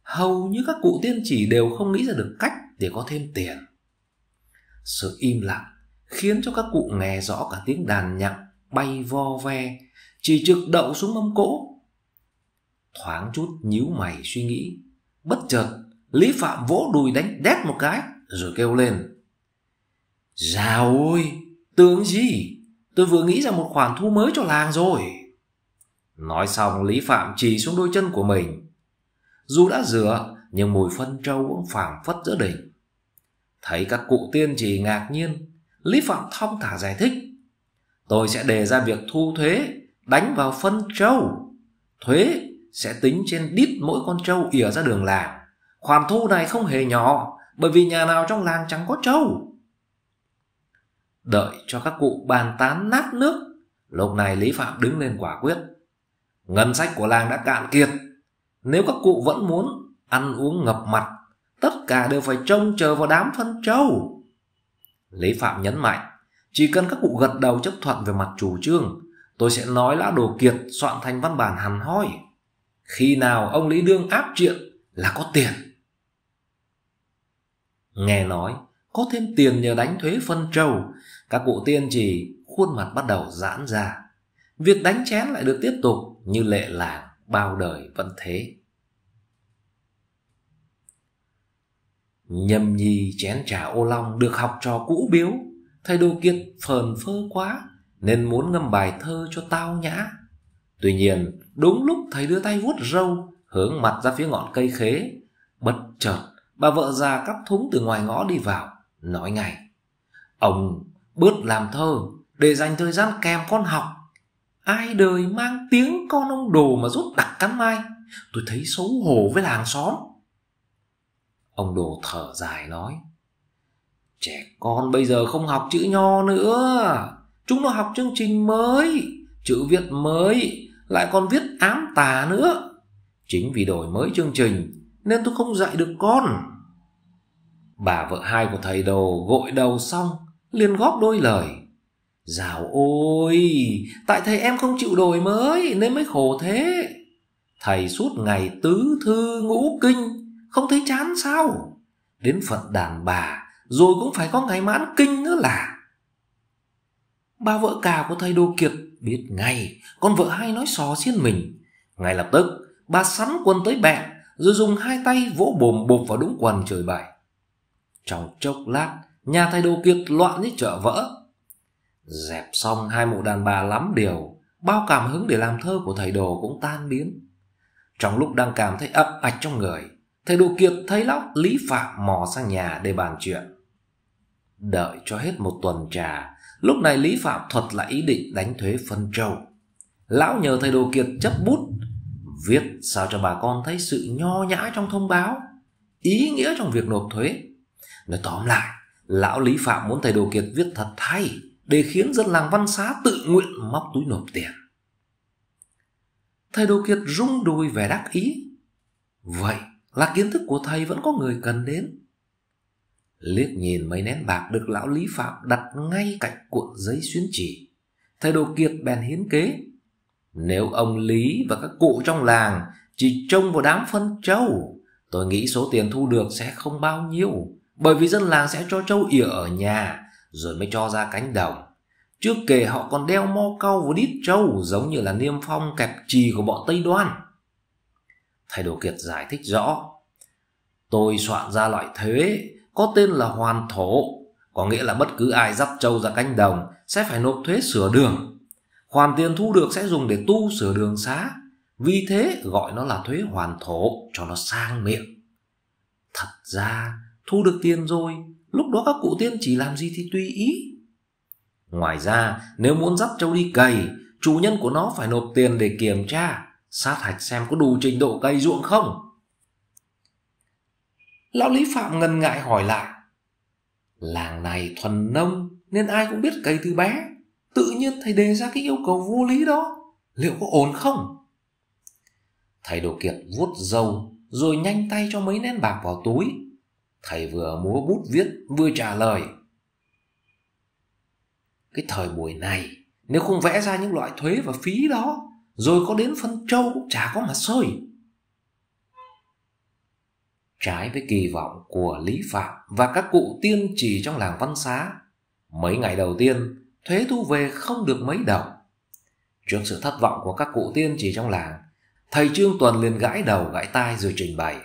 hầu như các cụ tiên chỉ đều không nghĩ ra được cách để có thêm tiền. Sự im lặng khiến cho các cụ nghe rõ cả tiếng đàn nhặng bay vo ve, chỉ trực đậu xuống mâm cỗ. Thoáng chút nhíu mày suy nghĩ, bất chợt Lý Phạm vỗ đùi đánh đét một cái rồi kêu lên. Dào ôi, tưởng gì? Tôi vừa nghĩ ra một khoản thu mới cho làng rồi. Nói xong Lý Phạm chỉ xuống đôi chân của mình. Dù đã rửa, nhưng mùi phân trâu vẫn phảng phất giữa đỉnh. Thấy các cụ tiên chỉ ngạc nhiên, Lý Phạm thong thả giải thích. Tôi sẽ đề ra việc thu thuế, đánh vào phân trâu. Thuế sẽ tính trên đít mỗi con trâu ỉa ra đường làng. Khoản thu này không hề nhỏ, bởi vì nhà nào trong làng chẳng có trâu. Đợi cho các cụ bàn tán nát nước, lúc này Lý Phạm đứng lên quả quyết. Ngân sách của làng đã cạn kiệt, nếu các cụ vẫn muốn ăn uống ngập mặt, tất cả đều phải trông chờ vào đám phân trâu. Lý Phạm nhấn mạnh, chỉ cần các cụ gật đầu chấp thuận về mặt chủ trương, tôi sẽ nói lão đồ kiệt soạn thành văn bản hẳn hoi. Khi nào ông Lý Đương áp chuyện là có tiền nghe ừ. nói có thêm tiền nhờ đánh thuế phân trâu các cụ tiên trì khuôn mặt bắt đầu giãn ra việc đánh chén lại được tiếp tục như lệ làng bao đời vẫn thế nhâm nhi chén trà ô long được học trò cũ biếu thầy đồ kiệt phờn phơ quá nên muốn ngâm bài thơ cho tao nhã tuy nhiên đúng lúc thầy đưa tay vuốt râu hướng mặt ra phía ngọn cây khế bất chợt bà vợ già cắp thúng từ ngoài ngõ đi vào nói ngay ông bớt làm thơ để dành thời gian kèm con học ai đời mang tiếng con ông đồ mà rút đặc cắn mai tôi thấy xấu hổ với làng xóm ông đồ thở dài nói trẻ con bây giờ không học chữ nho nữa chúng nó học chương trình mới chữ viết mới lại còn viết ám tà nữa chính vì đổi mới chương trình nên tôi không dạy được con bà vợ hai của thầy đồ gội đầu xong liền góp đôi lời Dạo ôi, tại thầy em không chịu đổi mới nên mới khổ thế. Thầy suốt ngày tứ thư ngũ kinh, không thấy chán sao? Đến phận đàn bà, rồi cũng phải có ngày mãn kinh nữa là. Ba vợ cả của thầy Đô Kiệt biết ngay, con vợ hai nói xó xiên mình. Ngay lập tức, bà sắn quân tới bẹn, rồi dùng hai tay vỗ bồm bộp vào đúng quần trời bài. Trong chốc lát, nhà thầy đồ kiệt loạn như chợ vỡ. Dẹp xong hai mụ đàn bà lắm điều, bao cảm hứng để làm thơ của thầy đồ cũng tan biến. Trong lúc đang cảm thấy ấp ạch trong người, thầy đồ kiệt thấy lóc Lý Phạm mò sang nhà để bàn chuyện. Đợi cho hết một tuần trà, lúc này Lý Phạm thuật lại ý định đánh thuế phân trâu. Lão nhờ thầy đồ kiệt chấp bút viết sao cho bà con thấy sự nho nhã trong thông báo ý nghĩa trong việc nộp thuế nói tóm lại lão lý phạm muốn thầy đồ kiệt viết thật thay để khiến dân làng văn xá tự nguyện móc túi nộp tiền thầy đồ kiệt rung đùi vẻ đắc ý vậy là kiến thức của thầy vẫn có người cần đến liếc nhìn mấy nén bạc được lão lý phạm đặt ngay cạnh cuộn giấy xuyến chỉ thầy đồ kiệt bèn hiến kế nếu ông Lý và các cụ trong làng chỉ trông vào đám phân trâu, tôi nghĩ số tiền thu được sẽ không bao nhiêu, bởi vì dân làng sẽ cho trâu ỉa ở nhà, rồi mới cho ra cánh đồng. Trước kể họ còn đeo mo cau vào đít trâu giống như là niêm phong kẹp trì của bọn Tây Đoan. Thầy Đồ Kiệt giải thích rõ. Tôi soạn ra loại thuế có tên là hoàn thổ, có nghĩa là bất cứ ai dắt trâu ra cánh đồng sẽ phải nộp thuế sửa đường hoàn tiền thu được sẽ dùng để tu sửa đường xá vì thế gọi nó là thuế hoàn thổ cho nó sang miệng thật ra thu được tiền rồi lúc đó các cụ tiên chỉ làm gì thì tùy ý ngoài ra nếu muốn dắt trâu đi cày chủ nhân của nó phải nộp tiền để kiểm tra sát hạch xem có đủ trình độ cày ruộng không lão lý phạm ngần ngại hỏi lại làng này thuần nông nên ai cũng biết cây từ bé tự nhiên thầy đề ra cái yêu cầu vô lý đó liệu có ổn không thầy đồ kiệt vuốt râu rồi nhanh tay cho mấy nén bạc vào túi thầy vừa múa bút viết vừa trả lời cái thời buổi này nếu không vẽ ra những loại thuế và phí đó rồi có đến phân châu cũng chả có mà sơi trái với kỳ vọng của lý phạm và các cụ tiên trì trong làng văn xá mấy ngày đầu tiên thuế thu về không được mấy đồng. Trước sự thất vọng của các cụ tiên chỉ trong làng, thầy Trương Tuần liền gãi đầu gãi tai rồi trình bày.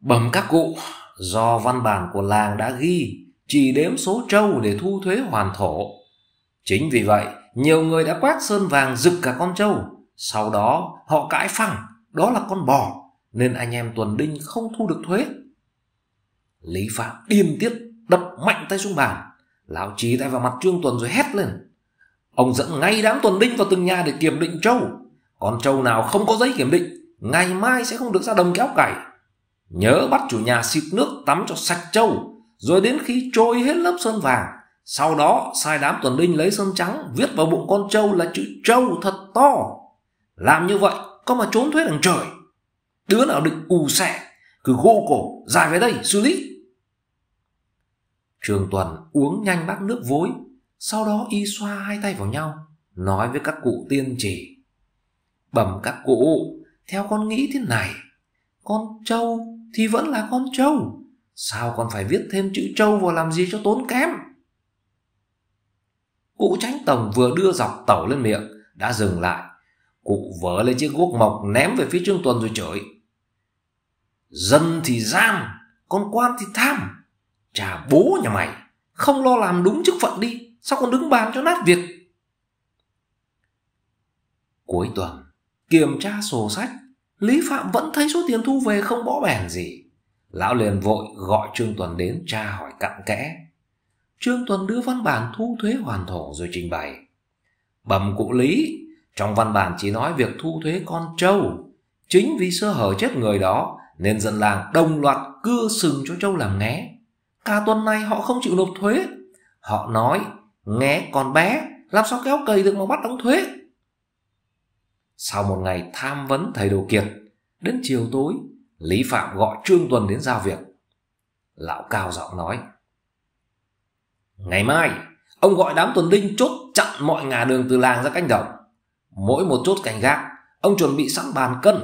Bẩm các cụ, do văn bản của làng đã ghi, chỉ đếm số trâu để thu thuế hoàn thổ. Chính vì vậy, nhiều người đã quét sơn vàng rực cả con trâu. Sau đó, họ cãi phẳng, đó là con bò, nên anh em Tuần Đinh không thu được thuế. Lý Phạm điên tiết đập mạnh tay xuống bàn lão trí tay vào mặt trương tuần rồi hét lên ông dẫn ngay đám tuần đinh vào từng nhà để kiểm định trâu còn trâu nào không có giấy kiểm định ngày mai sẽ không được ra đồng kéo cày nhớ bắt chủ nhà xịt nước tắm cho sạch trâu rồi đến khi trôi hết lớp sơn vàng sau đó sai đám tuần đinh lấy sơn trắng viết vào bụng con trâu là chữ trâu thật to làm như vậy có mà trốn thuế đằng trời đứa nào định ù xẻ cứ gô cổ dài về đây xử lý Trường Tuần uống nhanh bát nước vối, sau đó y xoa hai tay vào nhau, nói với các cụ tiên chỉ: Bẩm các cụ, theo con nghĩ thế này, con trâu thì vẫn là con trâu. Sao con phải viết thêm chữ trâu vào làm gì cho tốn kém? Cụ tránh tổng vừa đưa dọc tẩu lên miệng, đã dừng lại. Cụ vỡ lên chiếc guốc mộc ném về phía Trương Tuần rồi chửi. Dân thì giam, con quan thì tham, Chà bố nhà mày, không lo làm đúng chức phận đi, sao còn đứng bàn cho nát việc. Cuối tuần, kiểm tra sổ sách, Lý Phạm vẫn thấy số tiền thu về không bỏ bèn gì. Lão liền vội gọi Trương Tuần đến tra hỏi cặn kẽ. Trương Tuần đưa văn bản thu thuế hoàn thổ rồi trình bày. Bẩm cụ Lý, trong văn bản chỉ nói việc thu thuế con trâu. Chính vì sơ hở chết người đó nên dân làng đồng loạt cưa sừng cho trâu làm ngé cả tuần này họ không chịu nộp thuế họ nói nghe còn bé làm sao kéo cầy được mà bắt đóng thuế sau một ngày tham vấn thầy đồ kiệt đến chiều tối lý phạm gọi trương tuần đến giao việc lão cao giọng nói ngày mai ông gọi đám tuần đinh chốt chặn mọi ngả đường từ làng ra cánh đồng mỗi một chốt cảnh gác ông chuẩn bị sẵn bàn cân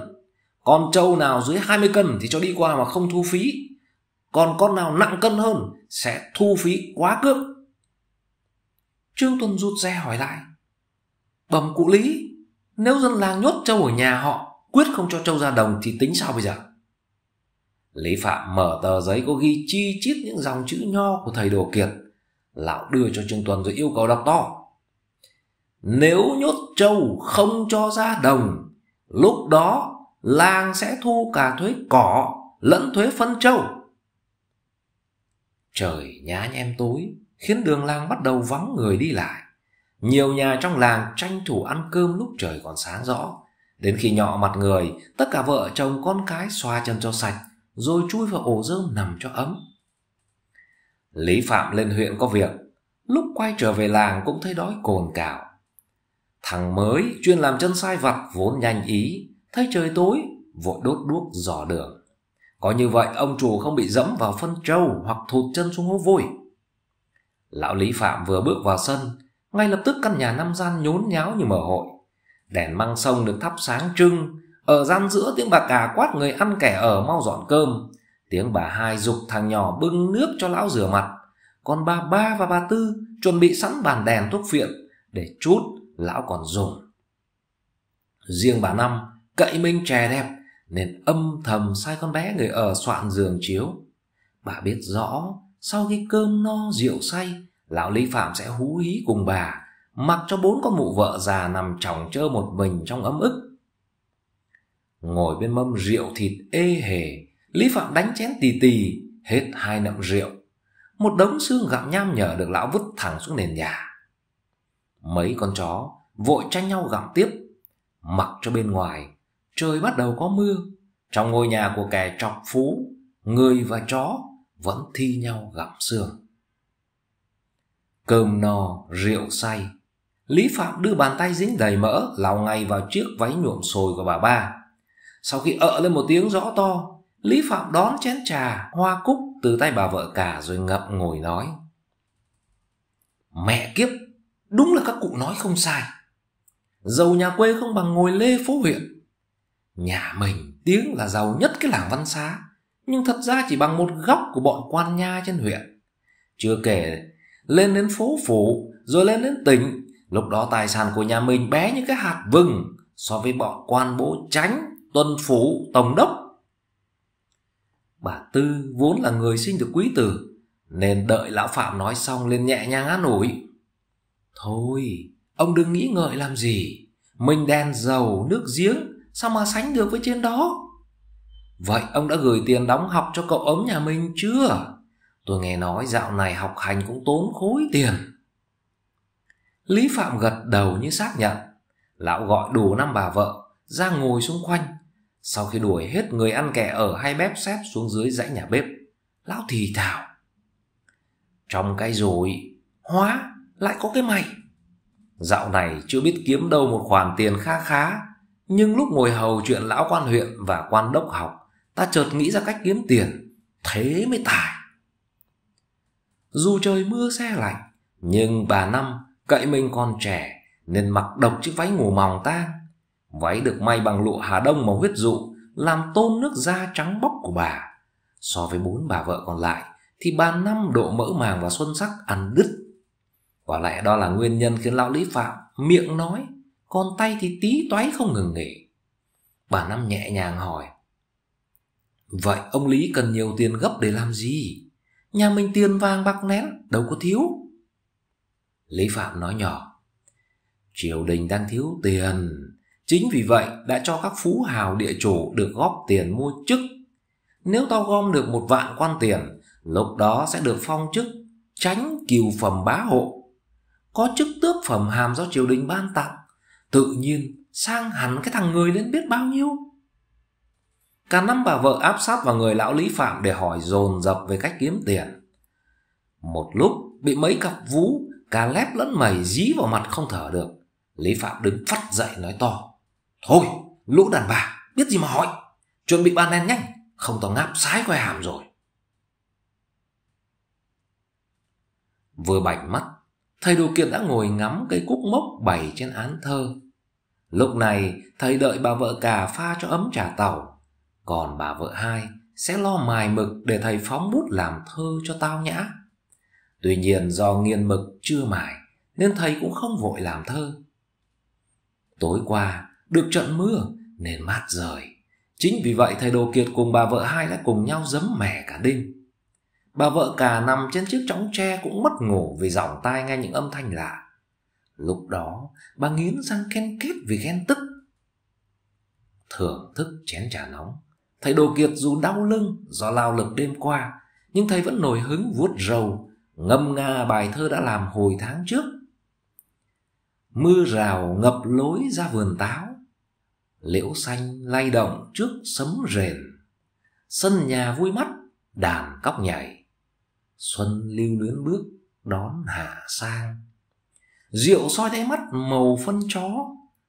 con trâu nào dưới 20 cân thì cho đi qua mà không thu phí còn con nào nặng cân hơn sẽ thu phí quá cước trương tuân rút re hỏi lại bẩm cụ lý nếu dân làng nhốt trâu ở nhà họ quyết không cho trâu ra đồng thì tính sao bây giờ lý phạm mở tờ giấy có ghi chi chít những dòng chữ nho của thầy đồ kiệt lão đưa cho trương tuân rồi yêu cầu đọc to nếu nhốt trâu không cho ra đồng lúc đó làng sẽ thu cả thuế cỏ lẫn thuế phân trâu Trời nhá nhem tối, khiến đường làng bắt đầu vắng người đi lại. Nhiều nhà trong làng tranh thủ ăn cơm lúc trời còn sáng rõ. Đến khi nhọ mặt người, tất cả vợ chồng con cái xoa chân cho sạch, rồi chui vào ổ rơm nằm cho ấm. Lý Phạm lên huyện có việc, lúc quay trở về làng cũng thấy đói cồn cào. Thằng mới chuyên làm chân sai vặt vốn nhanh ý, thấy trời tối, vội đốt đuốc dò đường. Có như vậy ông chủ không bị dẫm vào phân trâu hoặc thụt chân xuống hố vui. Lão Lý Phạm vừa bước vào sân, ngay lập tức căn nhà năm gian nhốn nháo như mở hội. Đèn măng sông được thắp sáng trưng, ở gian giữa tiếng bà cà quát người ăn kẻ ở mau dọn cơm. Tiếng bà hai dục thằng nhỏ bưng nước cho lão rửa mặt. Còn bà ba và bà tư chuẩn bị sẵn bàn đèn thuốc phiện để chút lão còn dùng. Riêng bà năm cậy minh chè đẹp nên âm thầm sai con bé người ở soạn giường chiếu. Bà biết rõ, sau khi cơm no rượu say, lão Lý Phạm sẽ hú hí cùng bà, mặc cho bốn con mụ vợ già nằm chỏng chơ một mình trong ấm ức. Ngồi bên mâm rượu thịt ê hề, Lý Phạm đánh chén tì tì, hết hai nậm rượu. Một đống xương gặm nham nhở được lão vứt thẳng xuống nền nhà. Mấy con chó vội tranh nhau gặm tiếp, mặc cho bên ngoài trời bắt đầu có mưa. Trong ngôi nhà của kẻ trọc phú, người và chó vẫn thi nhau gặm xương. Cơm no, rượu say. Lý Phạm đưa bàn tay dính đầy mỡ lao ngay vào chiếc váy nhuộm sồi của bà ba. Sau khi ợ lên một tiếng rõ to, Lý Phạm đón chén trà, hoa cúc từ tay bà vợ cả rồi ngậm ngồi nói. Mẹ kiếp, đúng là các cụ nói không sai. Giàu nhà quê không bằng ngồi lê phố huyện. Nhà mình tiếng là giàu nhất cái làng Văn Xá, nhưng thật ra chỉ bằng một góc của bọn quan nha trên huyện. Chưa kể, lên đến phố phủ, rồi lên đến tỉnh, lúc đó tài sản của nhà mình bé như cái hạt vừng so với bọn quan bố tránh, tuân phủ, tổng đốc. Bà Tư vốn là người sinh được quý tử, nên đợi lão Phạm nói xong lên nhẹ nhàng án ủi. Thôi, ông đừng nghĩ ngợi làm gì. Mình đen giàu nước giếng, Sao mà sánh được với trên đó Vậy ông đã gửi tiền đóng học cho cậu ấm nhà mình chưa Tôi nghe nói dạo này học hành cũng tốn khối tiền Lý Phạm gật đầu như xác nhận Lão gọi đủ năm bà vợ Ra ngồi xung quanh Sau khi đuổi hết người ăn kẻ ở hai bếp xếp xuống dưới dãy nhà bếp Lão thì thào Trong cái rồi Hóa lại có cái mày Dạo này chưa biết kiếm đâu một khoản tiền kha khá nhưng lúc ngồi hầu chuyện lão quan huyện và quan đốc học, ta chợt nghĩ ra cách kiếm tiền. Thế mới tài. Dù trời mưa xe lạnh, nhưng bà Năm cậy mình còn trẻ nên mặc độc chiếc váy ngủ mỏng tang. Váy được may bằng lụa Hà Đông màu huyết dụ, làm tôn nước da trắng bóc của bà. So với bốn bà vợ còn lại, thì bà Năm độ mỡ màng và xuân sắc ăn đứt. Quả lẽ đó là nguyên nhân khiến lão Lý Phạm miệng nói còn tay thì tí toái không ngừng nghỉ Bà Năm nhẹ nhàng hỏi Vậy ông Lý cần nhiều tiền gấp để làm gì? Nhà mình tiền vàng bạc nén Đâu có thiếu Lý Phạm nói nhỏ Triều đình đang thiếu tiền Chính vì vậy đã cho các phú hào địa chủ được góp tiền mua chức Nếu tao gom được một vạn quan tiền Lúc đó sẽ được phong chức Tránh kiều phẩm bá hộ Có chức tước phẩm hàm do triều đình ban tặng tự nhiên sang hẳn cái thằng người lên biết bao nhiêu cả năm bà vợ áp sát vào người lão lý phạm để hỏi dồn dập về cách kiếm tiền một lúc bị mấy cặp vú cả lép lẫn mày dí vào mặt không thở được lý phạm đứng phắt dậy nói to thôi lũ đàn bà biết gì mà hỏi chuẩn bị bàn đen nhanh không tao ngáp sái quay hàm rồi vừa bảnh mắt Thầy đồ kiệt đã ngồi ngắm cây cúc mốc bày trên án thơ. Lúc này, thầy đợi bà vợ cả pha cho ấm trà tàu. Còn bà vợ hai sẽ lo mài mực để thầy phóng bút làm thơ cho tao nhã. Tuy nhiên do nghiền mực chưa mài, nên thầy cũng không vội làm thơ. Tối qua, được trận mưa nên mát rời. Chính vì vậy thầy Đồ Kiệt cùng bà vợ hai đã cùng nhau giấm mẻ cả đêm. Bà vợ cả nằm trên chiếc chóng tre cũng mất ngủ vì giọng tai nghe những âm thanh lạ. Lúc đó, bà nghiến răng khen kết vì ghen tức. Thưởng thức chén trà nóng, thầy Đồ Kiệt dù đau lưng do lao lực đêm qua, nhưng thầy vẫn nổi hứng vuốt râu, ngâm nga bài thơ đã làm hồi tháng trước. Mưa rào ngập lối ra vườn táo, liễu xanh lay động trước sấm rền, sân nhà vui mắt, đàn cóc nhảy xuân lưu luyến bước đón hà sang rượu soi đáy mắt màu phân chó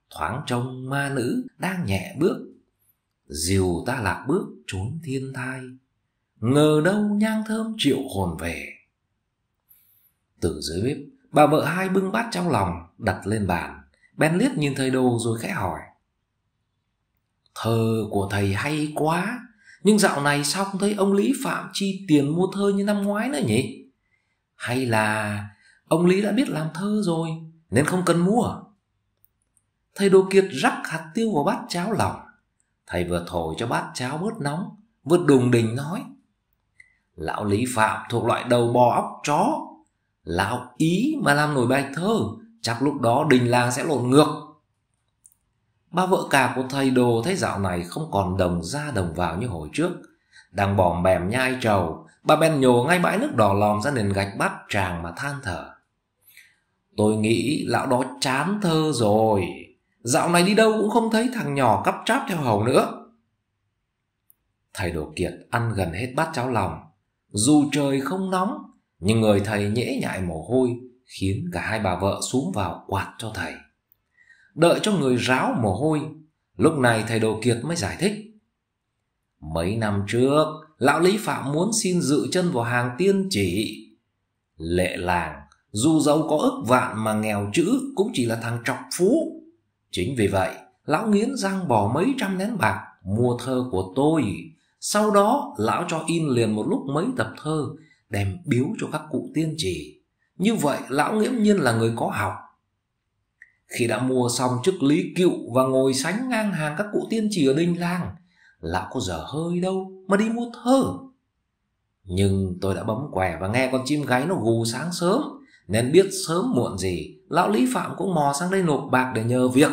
thoáng trông ma nữ đang nhẹ bước diều ta lạc bước trốn thiên thai ngờ đâu nhang thơm triệu hồn về từ dưới bếp bà vợ hai bưng bát trong lòng đặt lên bàn ben liếc nhìn thầy đồ rồi khẽ hỏi thơ của thầy hay quá nhưng dạo này sao không thấy ông Lý Phạm chi tiền mua thơ như năm ngoái nữa nhỉ? Hay là ông Lý đã biết làm thơ rồi nên không cần mua? Thầy Đồ Kiệt rắc hạt tiêu vào bát cháo lỏng. Thầy vừa thổi cho bát cháo bớt nóng, vừa đùng đình nói. Lão Lý Phạm thuộc loại đầu bò óc chó. Lão ý mà làm nổi bài thơ, chắc lúc đó đình làng sẽ lộn ngược. Ba vợ cả của thầy đồ thấy dạo này không còn đồng ra đồng vào như hồi trước. Đang bòm bèm nhai trầu, bà bèn nhổ ngay bãi nước đỏ lòm ra nền gạch bát tràng mà than thở. Tôi nghĩ lão đó chán thơ rồi, dạo này đi đâu cũng không thấy thằng nhỏ cắp tráp theo hầu nữa. Thầy đồ kiệt ăn gần hết bát cháo lòng, dù trời không nóng, nhưng người thầy nhễ nhại mồ hôi khiến cả hai bà vợ xuống vào quạt cho thầy đợi cho người ráo mồ hôi. Lúc này thầy Đồ Kiệt mới giải thích. Mấy năm trước, lão Lý Phạm muốn xin dự chân vào hàng tiên chỉ. Lệ làng, dù giàu có ức vạn mà nghèo chữ cũng chỉ là thằng trọc phú. Chính vì vậy, lão nghiến răng bỏ mấy trăm nén bạc mua thơ của tôi. Sau đó, lão cho in liền một lúc mấy tập thơ, đem biếu cho các cụ tiên chỉ. Như vậy, lão nghiễm nhiên là người có học, khi đã mua xong chức Lý Cựu và ngồi sánh ngang hàng các cụ tiên trì ở đình làng, lão có dở hơi đâu mà đi mua thơ. Nhưng tôi đã bấm què và nghe con chim gáy nó gù sáng sớm, nên biết sớm muộn gì, lão Lý Phạm cũng mò sang đây nộp bạc để nhờ việc.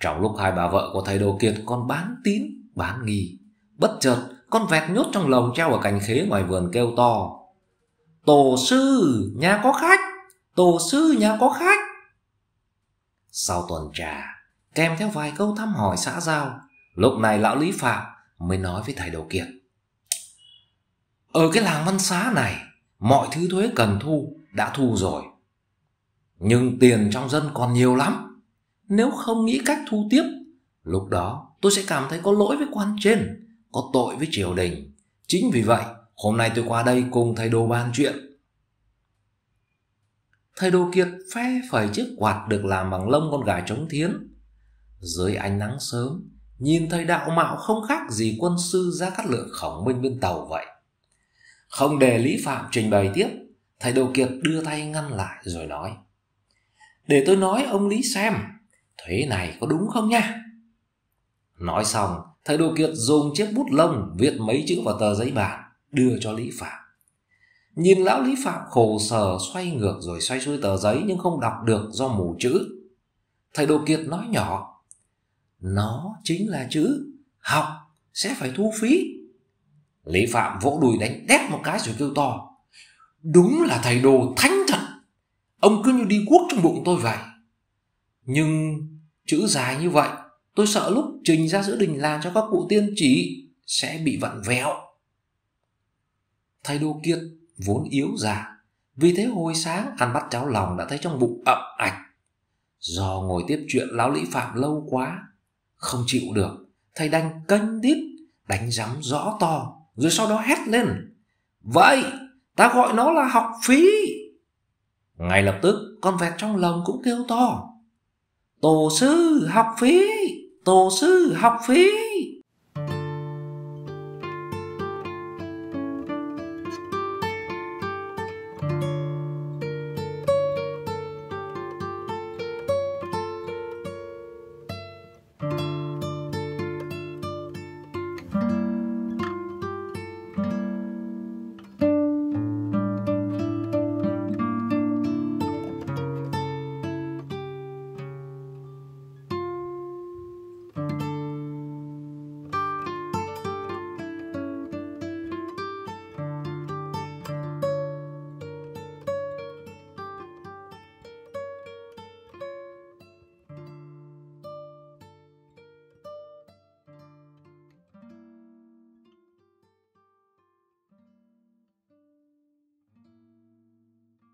Trong lúc hai bà vợ của thầy Đồ Kiệt còn bán tín, bán nghi, bất chợt con vẹt nhốt trong lồng treo ở cành khế ngoài vườn kêu to. Tổ sư, nhà có khách! tổ sư nhà có khách sau tuần trà kèm theo vài câu thăm hỏi xã giao lúc này lão lý phạm mới nói với thầy đầu kiệt ở cái làng văn xá này mọi thứ thuế cần thu đã thu rồi nhưng tiền trong dân còn nhiều lắm nếu không nghĩ cách thu tiếp lúc đó tôi sẽ cảm thấy có lỗi với quan trên có tội với triều đình chính vì vậy hôm nay tôi qua đây cùng thầy đồ bàn chuyện Thầy Đồ Kiệt phe phẩy chiếc quạt được làm bằng lông con gà trống thiến. Dưới ánh nắng sớm, nhìn thầy đạo mạo không khác gì quân sư ra cắt lượng khổng minh bên tàu vậy. Không để Lý Phạm trình bày tiếp, thầy Đồ Kiệt đưa tay ngăn lại rồi nói. Để tôi nói ông Lý xem, thuế này có đúng không nha? Nói xong, thầy Đồ Kiệt dùng chiếc bút lông viết mấy chữ vào tờ giấy bản đưa cho Lý Phạm. Nhìn lão Lý Phạm khổ sở xoay ngược rồi xoay xuôi tờ giấy nhưng không đọc được do mù chữ. Thầy Đồ Kiệt nói nhỏ, nó chính là chữ học sẽ phải thu phí. Lý Phạm vỗ đùi đánh đét một cái rồi kêu to, đúng là thầy Đồ thánh thật, ông cứ như đi cuốc trong bụng tôi vậy. Nhưng chữ dài như vậy, tôi sợ lúc trình ra giữa đình làm cho các cụ tiên chỉ sẽ bị vặn vẹo. Thầy Đồ Kiệt vốn yếu già vì thế hồi sáng ăn bắt cháo lòng đã thấy trong bụng ậm ạch do ngồi tiếp chuyện lão lý phạm lâu quá không chịu được thầy đành canh đít đánh rắm rõ to rồi sau đó hét lên vậy ta gọi nó là học phí ngay lập tức con vẹt trong lòng cũng kêu to tổ sư học phí tổ sư học phí